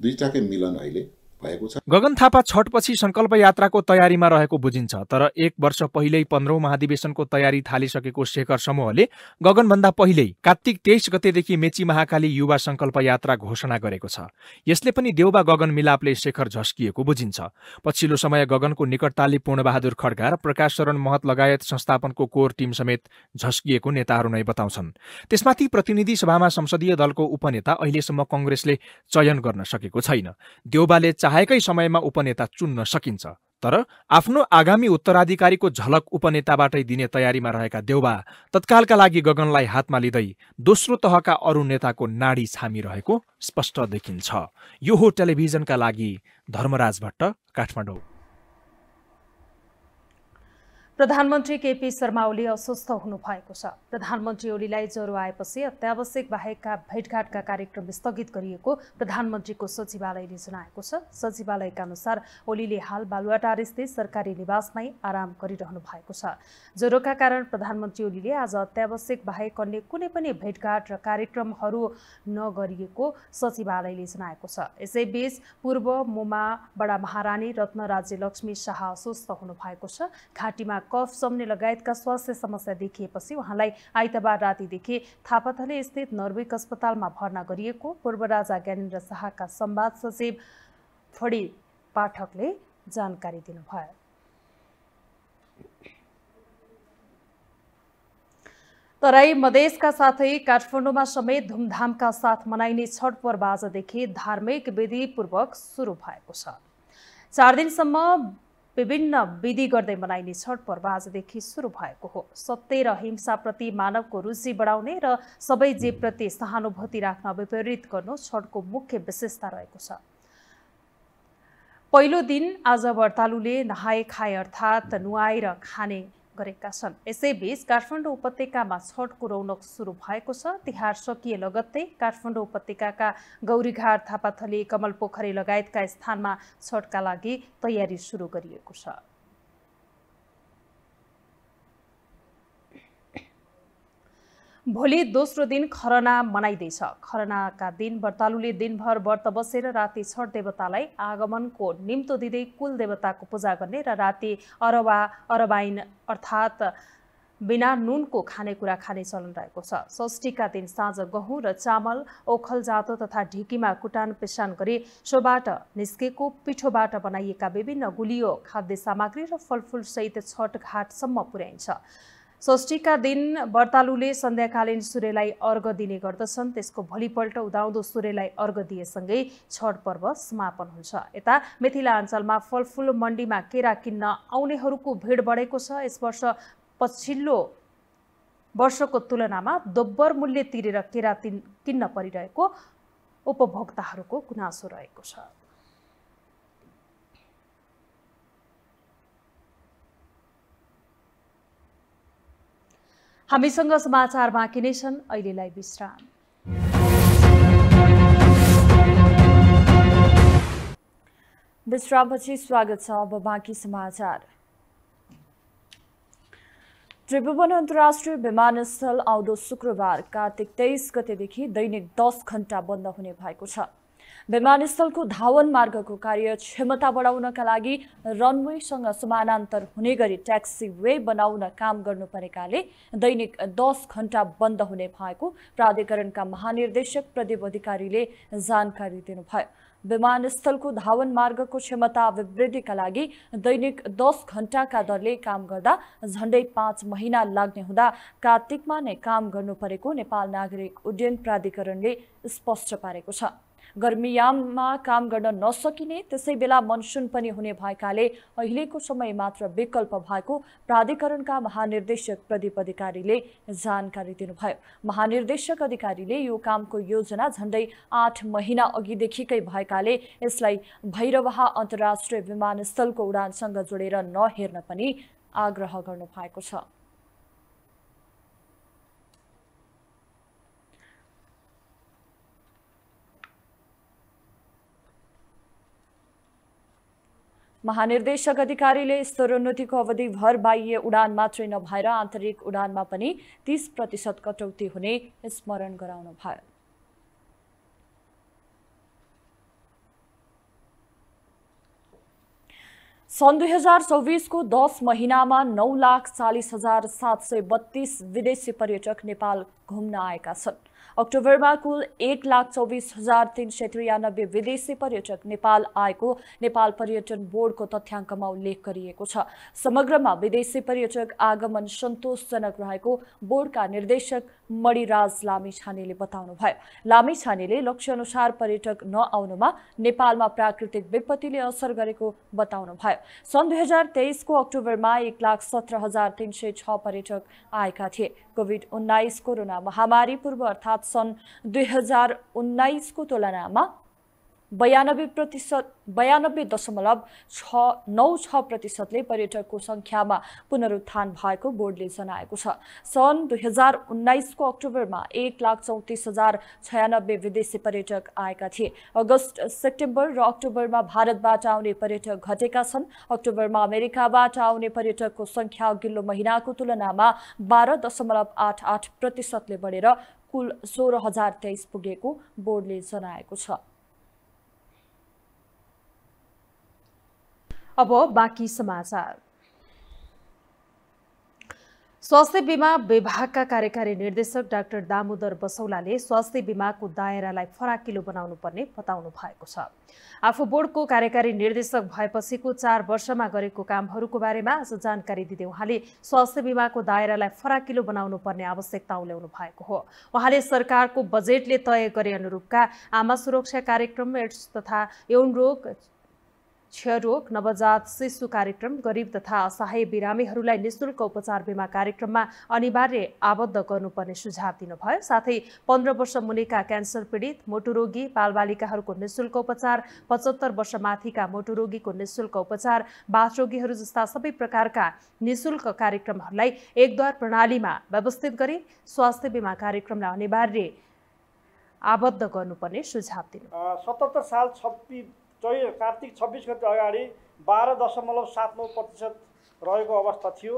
दुईटाकै मिलन अहिले भएको छ गगन थापा छठपछि सङ्कल्प यात्राको तयारीमा रहेको बुझिन्छ तर एक वर्ष पहिल्यै पन्ध्रौँ महाधिवेशनको तयारी थालिसकेको शेखर समूहले गगनभन्दा पहिल्यै कात्तिक तेइस गतेदेखि मेची महाकाली युवा सङ्कल्प यात्रा घोषणा गरेको छ यसले पनि देउबा गगन मिलापले शेखर झस्किएको बुझिन्छ पछिल्लो समय गगनको निकटताले पूर्णबहादुर खड्गा र प्रकाश शरण महत लगायत संस्थापनको कोर टिम समेत झस्किएको नेताहरू नै बताउँछन् त्यसमाथि प्रतिनिधि सभामा संसदीय दलको उपनेता अहिलेसम्म कङ्ग्रेसले चयन गर्न सकेको छैन देउबाले चाहेकै समयमा उपनेता चुन्न सकिन्छ तर आफ्नो आगामी उत्तराधिकारीको झलक उपनेताबाटै दिने तयारीमा रहेका देउबा तत्कालका लागि गगनलाई हातमा लिँदै दोस्रो तहका अरू नेताको नाडी छामिरहेको स्पष्ट देखिन्छ यो हो टेलिभिजनका लागि धर्मराज भट्ट काठमाडौँ प्रधानमन्त्री केपी शर्मा ओली अस्वस्थ हुनुभएको छ प्रधानमन्त्री ओलीलाई ज्वरो आएपछि अत्यावश्यक बाहेकका भेटघाटका कार्यक्रम स्थगित गरिएको प्रधानमन्त्रीको सचिवालयले जनाएको छ सचिवालयका अनुसार ओलीले हाल बालुवाटार स्थित सरकारी निवासमै आराम गरिरहनु भएको छ ज्वरोका कारण प्रधानमन्त्री ओलीले आज अत्यावश्यक बाहेक अन्य कुनै पनि भेटघाट र कार्यक्रमहरू नगरिएको सचिवालयले जनाएको छ यसैबीच पूर्व मुमा बडा महारानी रत्न राज्य लक्ष्मी शाह अस्वस्थ हुनुभएको छ घाँटीमा कफ सम्ने लगायतका स्वास्थ्य समस्या देखिएपछि उहाँलाई आइतबार रातिदेखि थापाथली स्थित नर्वेक अस्पतालमा भर्ना गरिएको पूर्व राजा ज्ञानेन्द्र शाहका संवाद सचिव फडी पाठकले जानकारी दिनुभयो तराई मधेसका साथै काठमाडौँमा समेत धुमधामका साथ मनाइने छठ पर्व आजदेखि धार्मिक विधिपूर्वक सुरु भएको छ चार दिनसम्म विभिन्न विधि गर्दै मनाइने छठ पर्व आजदेखि सुरु भएको हो सत्य र हिंसाप्रति मानवको रुचि बढाउने र सबै जीवप्रति सहानुभूति राख्न विपरीत गर्नु छठको मुख्य विशेषता रहेको छ पहिलो दिन आज व्रतालुले नहाए खाए अर्थात् नुहाएर खाने गरेका छन् यसैबीच काठमाडौँ उपत्यकामा छठको रौनक सुरु भएको छ तिहार सकिए लगत्तै काठमाडौँ उपत्यकाका गौरीघाट थापाथली कमल पोखरी लगायतका स्थानमा छठका लागि तयारी सुरु गरिएको छ भोलि दोस्रो दिन खरना मनाइँदैछ खरनाका दिन व्रतालुले दिनभर व्रत बसेर राति छठ देवतालाई आगमनको निम्तो दिँदै कुल देवताको पूजा गर्ने र राति अरवा अरबाइन अर्थात् बिना नुनको खानेकुरा खाने चलन रहेको छ षष्ठीका दिन साँझ गहुँ र चामल ओखल जातो तथा ढिकीमा कुटान पेसान गरी सोबाट निस्केको पिठोबाट बनाइएका विभिन्न गुलियो खाद्य सामग्री र फलफुलसहित छठ घाटसम्म पुर्याइन्छ षष्ठीका दिन व्रतालुले सन्ध्याकालीन सूर्यलाई अर्घ दिने गर्दछन् त्यसको भोलिपल्ट उदाउँदो सूर्यलाई अर्घ दिएसँगै छठ पर्व समापन हुन्छ यता मेथिला अञ्चलमा फलफुल मण्डीमा केरा किन्न आउनेहरूको भिड बढेको छ यस वर्ष पछिल्लो वर्षको तुलनामा दोब्बर मूल्य तिरेर केरा किन्न परिरहेको उपभोक्ताहरूको गुनासो रहेको छ हामीसँग समाचार बाँकी नै छन् अहिलेलाई विश्राम विश्रामपछि स्वागत छ अब बाँकी समाचार त्रिभुवन अन्तर्राष्ट्रिय विमानस्थल आउँदो शुक्रबार कार्तिक तेइस गतेदेखि दैनिक दस घण्टा बन्द हुने भएको छ विमानस्थलको धावन मार्गको कार्य क्षमता बढाउनका लागि रनवेसँग समानान्तर हुने गरी ट्याक्सी वे बनाउन काम गर्नु परेकाले दैनिक दस घन्टा बन्द हुने भएको प्राधिकरणका महानिर्देशक प्रदीप अधिकारीले जानकारी दिनुभयो विमानस्थलको धावन मार्गको क्षमता अभिवृद्धिका लागि दैनिक दस घन्टाका दरले काम गर्दा झन्डै पाँच महिना लाग्ने हुँदा कार्तिकमा नै काम गर्नु परेको नेपाल नागरिक उड्डयन प्राधिकरणले स्पष्ट पारेको छ गर्मीयाममा काम गर्न नसकिने त्यसै बेला मनसुन पनि हुने भएकाले अहिलेको समय मात्र विकल्प भएको प्राधिकरणका महानिर्देशक प्रदीप अधिकारीले जानकारी दिनुभयो महानिर्देशक अधिकारीले यो कामको योजना झन्डै आठ महिना अघिदेखिकै भएकाले यसलाई भैरवहा अन्तर्राष्ट्रिय विमानस्थलको उडानसँग जोडेर नहेर्न पनि आग्रह गर्नुभएको छ महानिर्देशक अधिकारीले स्तरोन्नतिको अवधिभर बाह्य उडान मात्रै नभएर आन्तरिक उडानमा पनि तीस प्रतिशत कटौती हुने स्मरण गराउनु भयो सन् दुई हजार चौबिसको दस महिनामा नौ लाख चालिस हजार सात सय बत्तीस विदेशी पर्यटक नेपाल घुम्न आएका छन् अक्टोबरमा कुल एक लाख चौबिस हजार तिन सय त्रियानब्बे विदेशी पर्यटक नेपाल आएको नेपाल पर्यटन बोर्डको तथ्याङ्कमा उल्लेख गरिएको छ समग्रमा विदेशी पर्यटक आगमन सन्तोषजनक रहेको बोर्डका निर्देशक मणिराज लामिछानेले बताउनुभयो लामिछानेले लक्ष्यअनुसार पर्यटक नआउनुमा नेपालमा प्राकृतिक विपत्तिले असर गरेको बताउनुभयो सन् दुई हजार तेइसको अक्टोबरमा एक लाख सत्र हजार तिन सय छ पर्यटक आएका थिए कोभिड उन्नाइस कोरोना महामारी पूर्व अर्थात् सन् दुई हजार उन्नाइसको तुलनामा बयानब्बे प्रतिशत बयानब्बे दशमलव छ नौ छ प्रतिशतले पर्यटकको सङ्ख्यामा पुनरुत्थान भएको बोर्डले जनाएको छ सन् दुई हजार उन्नाइसको अक्टोबरमा एक लाख चौतिस हजार छयानब्बे विदेशी पर्यटक आएका थिए अगस्त सेप्टेम्बर र अक्टोबरमा भारतबाट आउने पर्यटक घटेका छन् अक्टोबरमा अमेरिकाबाट आउने पर्यटकको सङ्ख्या अघिल्लो महिनाको तुलनामा बाह्र दशमलव आठ आठ प्रतिशतले बढेर कुल सोह्र हजार तेइस पुगेको बोर्डले जनाएको छ अब बाँकी समाचार स्वास्थ्य बिमा विभागका कार्यकारी निर्देशक डाक्टर दामोदर बसौलाले स्वास्थ्य बिमाको दायरालाई फराकिलो बनाउनु पर्ने बताउनु भएको छ आफू बोर्डको कार्यकारी निर्देशक भएपछिको चार वर्षमा गरेको कामहरूको बारेमा आज जानकारी दिँदै उहाँले स्वास्थ्य बिमाको दायरालाई फराकिलो बनाउनु पर्ने आवश्यकता उल्याउनु भएको हो उहाँले सरकारको बजेटले तय गरे अनुरूपका आमा सुरक्षा कार्यक्रम एड्स तथा यौन रोग क्षयरोग नवजात शिशु कार्यक्रम गरिब तथा असहाय बिरामीहरूलाई निशुल्क उपचार बिमा कार्यक्रममा अनिवार्य आबद्ध गर्नुपर्ने सुझाव दिनुभयो साथै पन्ध्र वर्ष मुनिका क्यान्सर पीडित मोटुरोगी बालबालिकाहरूको निशुल्क उपचार पचहत्तर वर्षमाथिका मोटुरोगीको निशुल्क उपचार बाथरोगीहरू जस्ता सबै प्रकारका निशुल्क कार्यक्रमहरूलाई एकद्वार प्रणालीमा व्यवस्थित गरी स्वास्थ्य बिमा कार्यक्रमलाई अनिवार्य आबद्ध गर्नुपर्ने सुझाव दिनु सतहत्तर साल छब्बिस चै कार्तिक छब्बिस गते अगाडि बाह्र दशमलव सात नौ प्रतिशत रहेको अवस्था थियो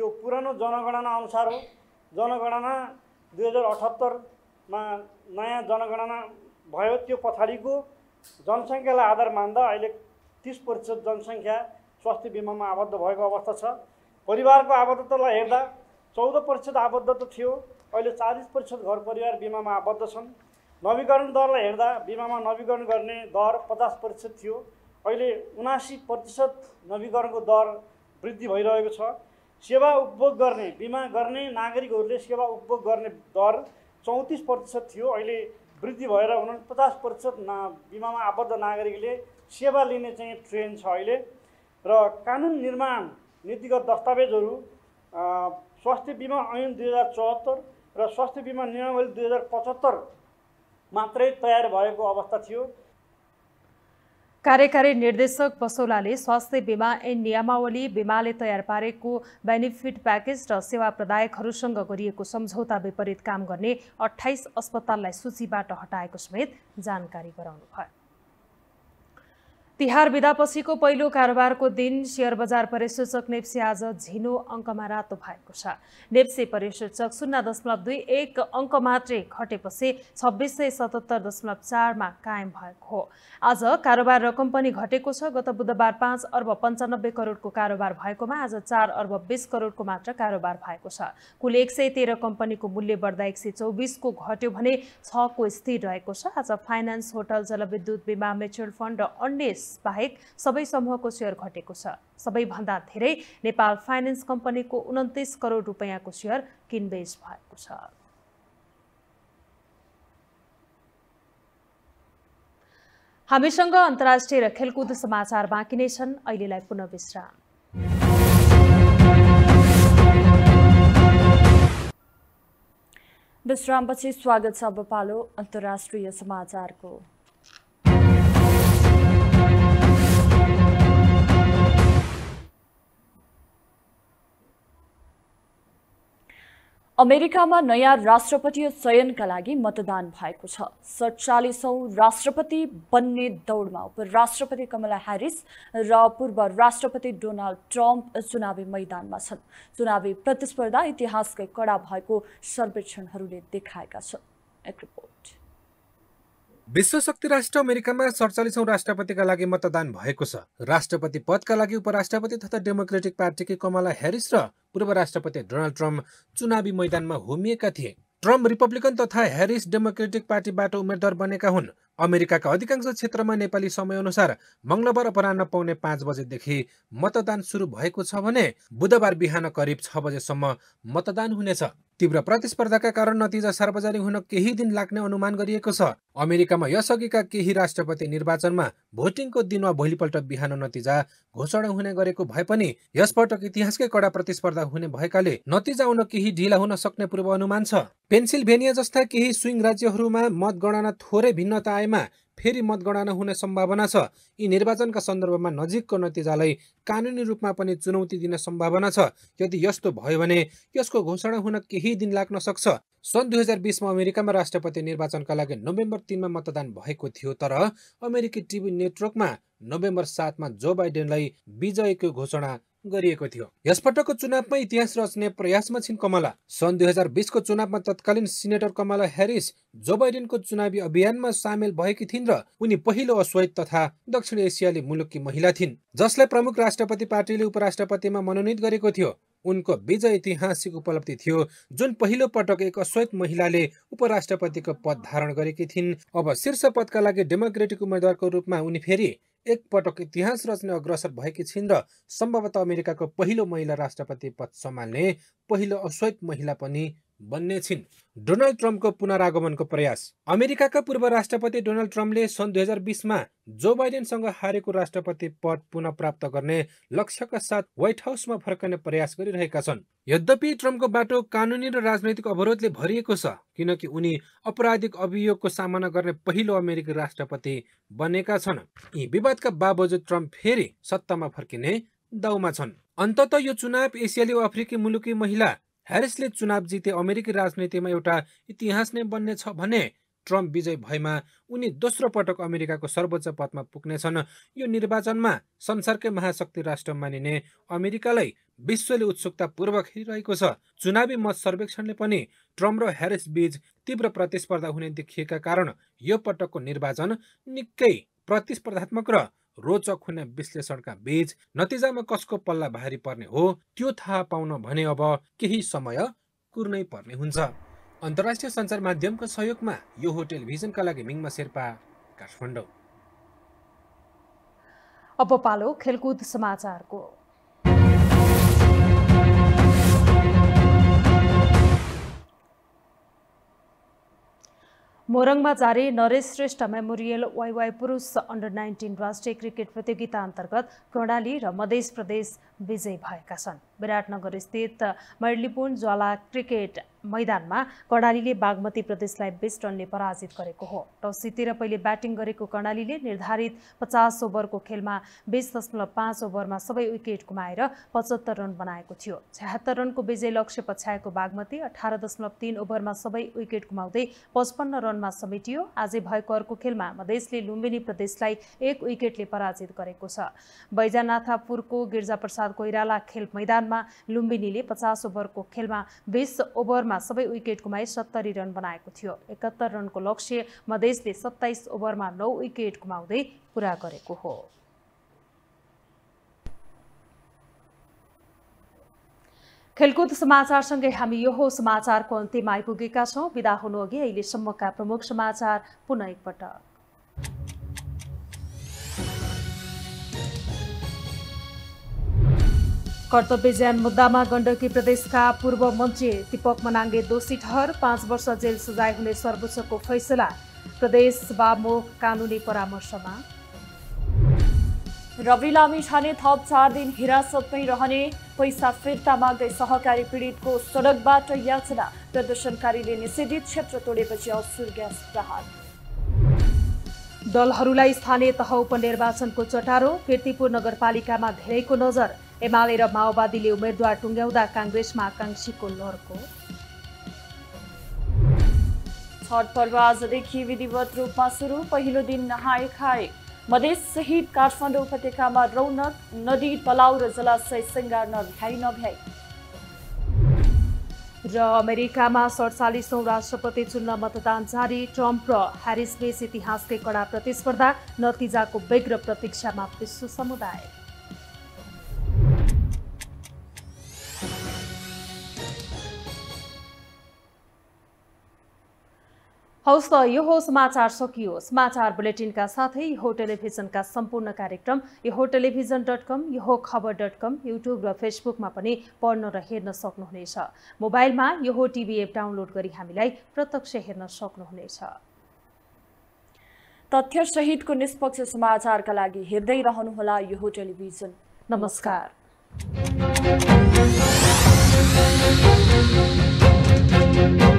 यो पुरानो जनगणना अनुसार हो जनगणना दुई हजार अठहत्तरमा नयाँ जनगणना भयो त्यो पछाडिको जनसङ्ख्यालाई आधार मान्दा अहिले तिस प्रतिशत जनसङ्ख्या स्वास्थ्य बिमामा आबद्ध भएको अवस्था छ परिवारको आबद्धतालाई हेर्दा चौध प्रतिशत आबद्ध त थियो अहिले चालिस प्रतिशत घर परिवार बिमामा आबद्ध छन् नवीकरण दरलाई हेर्दा बिमामा नवीकरण गर्ने दर पचास प्रतिशत थियो अहिले उनासी प्रतिशत नवीकरणको दर वृद्धि भइरहेको छ सेवा उपभोग गर्ने बिमा गर्ने नागरिकहरूले सेवा उपभोग गर्ने दर चौतिस प्रतिशत थियो अहिले वृद्धि भएर पचास प्रतिशत ना बिमामा आबद्ध नागरिकले सेवा लिने चाहिँ ट्रेन्ड छ अहिले र कानुन निर्माण नीतिगत दस्तावेजहरू स्वास्थ्य बिमा ऐन दुई हजार चौहत्तर र स्वास्थ्य बिमा नियमावली दुई हजार पचहत्तर मात्रै तयार भएको अवस्था थियो कार्यकारी निर्देशक बसौलाले स्वास्थ्य बिमा एन नियमावली बिमाले तयार पारेको बेनिफिट प्याकेज र सेवा प्रदायकहरूसँग गरिएको सम्झौता विपरीत काम गर्ने अठाइस अस्पताललाई सूचीबाट हटाएको समेत जानकारी गराउनुभयो तिहार बिदापछिको पहिलो कारोबारको दिन सेयर बजार परिसूचक नेप्से आज झिनो अङ्कमा रातो भएको छ नेप्से परिसूचक शून्य दशमलव दुई एक अङ्क मात्रै घटेपछि छब्बिस सय सतहत्तर दशमलव चारमा कायम भएको हो आज कारोबार रकम पनि घटेको छ गत बुधबार पाँच अर्ब पन्चानब्बे करोडको कारोबार भएकोमा आज चार अर्ब बिस करोडको मात्र कारोबार भएको छ कुल एक सय तेह्र कम्पनीको मूल्य बढ्दा एक सय चौबिसको घट्यो भने छको स्थिर रहेको छ आज फाइनेन्स होटल जलविद्युत बिमा म्युचुअल फन्ड र अन्य बाहेक सबै समूहको सेयर घटेको छ सबैभन्दा धेरै नेपाल फाइनेन्स कम्पनीको उन्तिस करोड रुपियाँको सेयर किनबेच भएको छ हामीसँग अन्तर्राष्ट्रिय र खेलकुद समाचार बाँकी नै छन् अहिलेलाई पुनः विश्राम विश्रामपछि स्वागत छ अब पालो अन्तर्राष्ट्रिय समाचारको अमेरिकामा नयाँ राष्ट्रपति चयनका लागि मतदान भएको छ सडचालिसौँ राष्ट्रपति बन्ने दौडमा उपराष्ट्रपति कमला ह्यारिस र पूर्व राष्ट्रपति डोनाल्ड ट्रम्प चुनावी मैदानमा छन् चुनावी प्रतिस्पर्धा इतिहासकै कडा भएको सर्वेक्षणहरूले देखाएका छन् एक रिपोर्ट विश्व शक्ति राष्ट्र अमेरिकामा सडचालिसौँ राष्ट्रपतिका लागि मतदान भएको छ राष्ट्रपति पदका लागि उपराष्ट्रपति तथा डेमोक्रेटिक पार्टीकी कमला हेरिस र पूर्व राष्ट्रपति डोनाल्ड ट्रम्प चुनावी मैदानमा होमिएका थिए ट्रम्प रिपब्लिकन तथा हेरिस डेमोक्रेटिक पार्टीबाट उम्मेद्वार बनेका हुन् अमेरिकाका अधिकांश क्षेत्रमा नेपाली समयअनुसार मङ्गलबार अपरान्न पाउने पाँच बजेदेखि मतदान सुरु भएको छ भने बुधबार बिहान करिब छ बजेसम्म मतदान हुनेछ तीव्र प्रतिस्पर्धाका कारण नतिजा सार्वजनिक हुन केही दिन लाग्ने अनुमान गरिएको छ अमेरिकामा यसअघिका केही राष्ट्रपति निर्वाचनमा भोटिङको दिनमा भोलिपल्ट बिहान नतिजा घोषणा हुने गरेको भए पनि यसपटक इतिहासकै कडा प्रतिस्पर्धा हुने भएकाले नतिजा आउन केही ढिला हुन सक्ने पूर्व अनुमान छ पेन्सिल्भेनिया जस्ता केही स्विङ राज्यहरूमा मतगणना थोरै भिन्नता आएमा फेरि मतगणना हुने सम्भावना छ यी निर्वाचनका सन्दर्भमा नजिकको नतिजालाई कानुनी रूपमा पनि चुनौती दिन सम्भावना छ यदि यस्तो भयो भने यसको घोषणा हुन केही दिन लाग्न सक्छ सन् दुई हजार बिसमा अमेरिकामा राष्ट्रपति निर्वाचनका लागि नोभेम्बर तिनमा मतदान भएको थियो तर अमेरिकी टिभी नेटवर्कमा नोभेम्बर सातमा जो बाइडेनलाई विजयको घोषणा गरिएको थियो यसपटकको चुनावमा इतिहास रच्ने प्रयासमा छिन् कमला सन् दुई हजार बिसको चुनावमा तत्कालीन सिनेटर कमला ह्यारिस जो बाइडेनको चुनावी अभियानमा सामेल भएकी थिइन् र उनी पहिलो अश्वेत तथा दक्षिण एसियाली मुलुकी महिला थिइन् जसलाई प्रमुख राष्ट्रपति पार्टीले उपराष्ट्रपतिमा मनोनित गरेको थियो उनको विजय ऐतिहासिक उपलब्धि थियो जुन पहिलो पटक एक अश्वेत महिलाले उपराष्ट्रपतिको पद धारण गरेकी थिइन् अब शीर्ष पदका लागि डेमोक्रेटिक उम्मेद्वारको रूपमा उनी फेरि एकपटक इतिहास रच्ने अग्रसर भएकी छिन् र सम्भवतः अमेरिकाको पहिलो महिला राष्ट्रपति पद सम्हाल्ने पहिलो अश्वेत महिला पनि बन्ने छिन् डोनाल्ड ट्रम्पको पुनरागमनको प्रयास अमेरिकाका पूर्व राष्ट्रपति डोनाल्ड ट्रम्पले सन् दुई हजार बिसमा जो बाइडेनसँग हारेको राष्ट्रपति पद पुनः प्राप्त गर्ने लक्ष्यका साथ व्हाइट हाउसमा फर्कने प्रयास गरिरहेका छन् यद्यपि ट्रम्पको बाटो कानुनी र राजनैतिक अवरोधले भरिएको छ किनकि उनी अपराधिक अभियोगको सामना गर्ने पहिलो अमेरिकी राष्ट्रपति बनेका छन् यी विवादका बावजुद ट्रम्प फेरि सत्तामा फर्किने दाउमा छन् अन्तत यो चुनाव एसियाली वा अफ्रिकी मुलुकी महिला ह्यारिसले चुनाव जिते अमेरिकी राजनीतिमा एउटा इतिहास नै बन्नेछ भने ट्रम्प विजय भएमा उनी दोस्रो पटक अमेरिकाको सर्वोच्च पदमा पुग्नेछन् यो निर्वाचनमा संसारकै महाशक्ति राष्ट्र मानिने अमेरिकालाई विश्वले उत्सुकतापूर्वक हेरिरहेको छ चुनावी मत सर्वेक्षणले पनि ट्रम्प र ह्यारिस बीच तीव्र प्रतिस्पर्धा हुने देखिएका कारण यो पटकको निर्वाचन निकै प्रतिस्पर्धात्मक र रोचक हुने विश्लेषणका बीच नतिजामा कसको पल्ला भारी पर्ने हो त्यो थाहा पाउन भने अब केही समय कुर्नै पर्ने हुन्छ अन्तर्राष्ट्रिय सञ्चार माध्यमको सहयोगमा यो होटेल टेलिभिजनका लागि मिङमा शेर्पा काठमाडौँ अब पालो खेलकुद समाचारको मोरङमा जारी नरेश श्रेष्ठ मेमोरियल वाइवाई पुरुष अन्डर नाइन्टिन राष्ट्रिय क्रिकेट प्रतियोगिता अन्तर्गत प्रणाली र मधेस प्रदेश विजयी भएका छन् विराटनगर स्थित मैलीपुन ज्वाला क्रिकेट मैदानमा कर्णालीले बागमती प्रदेशलाई बिस रनले पराजित गरेको हो टस जितेर पहिले ब्याटिङ गरेको कर्णालीले निर्धारित पचास ओभरको खेलमा बिस दशमलव पाँच ओभरमा सबै विकेट गुमाएर पचहत्तर रन बनाएको थियो छ्याहत्तर रनको विजय लक्ष्य पछ्याएको बागमती अठार दशमलव तीन ओभरमा सबै विकेट गुमाउँदै पचपन्न रनमा समेटियो आज भएको अर्को खेलमा मधेसले लुम्बिनी प्रदेशलाई एक विकेटले पराजित गरेको छ बैजानाथापुरको गिर्जाप्रसाद कोइराला खेल मैदानमा लुम्बिनीले पचास ओभरको खेलमा बिस ओभरमा ओभरमा सबै विकेट गुमाई सत्तरी रन बनाएको थियो एकात्तर रनको लक्ष्य मधेसले सत्ताइस ओभरमा नौ विकेट गुमाउँदै पुरा गरेको हो खेलकुद समाचारसँगै हामी यो हो समाचारको अन्त्यमा आइपुगेका छौँ विदा हुनु अघि अहिलेसम्मका प्रमुख समाचार पुनः एकपटक कर्तव्य ज्यान मुद्दामा गण्डकी प्रदेशका पूर्व मन्त्री दिपक मनाङले दोषी ठहर पाँच वर्ष जेल सजाय हुने सर्वोच्चको फैसला प्रदेश बामोख कानुनी परामर्शमा रवि लामी छाने थप चार दिन हिरासतमै रहने पैसा फिर्ता माग्दै सहकारी पीडितको सडकबाट याचना प्रदर्शनकारीले निषेधित क्षेत्र तोडेपछि असुर ग्यास प्रहार दलहरूलाई स्थानीय तह उपनिर्वाचनको चटारो किर्तिपुर नगरपालिकामा धेरैको नजर एमाले र माओवादीले उम्मेद्वार टुङ्ग्याउँदा काङ्ग्रेसमा आकाङ्क्षीको लड्को छठ पर्व आजदेखि विधिवत रूपमा सुरु पहिलो दिन नहाए खाए मधेससहित काठमाडौँ उपत्यकामा रौनक नदी पलाउ र जलाशय सिङ्गार नभ्याइ नभ्याइ र अमेरिकामा सडचालिसौँ राष्ट्रपति चुन्न मतदान जारी ट्रम्प र ह्यारिस बेस इतिहासकै कडा प्रतिस्पर्धा नतिजाको बेग्र प्रतीक्षामा विश्व समुदाय हौस् त यो हो समाचार सकियो समाचार बुलेटिनका साथै हो टेलिभिजनका सम्पूर्ण कार्यक्रम यो हो टेलिभिजन डट कम यो हो खबर डट कम युट्युब र फेसबुकमा पनि पढ्न र हेर्न सक्नुहुनेछ मोबाइलमा यो हो टिभी एप डाउनलोड गरी हामीलाई प्रत्यक्ष हेर्न सक्नुहुनेछ तथ्य सहितको निष्पक्ष समाचारका लागि हेर्दै रहनुहोला यो हो टेलिभिजन नमस्कार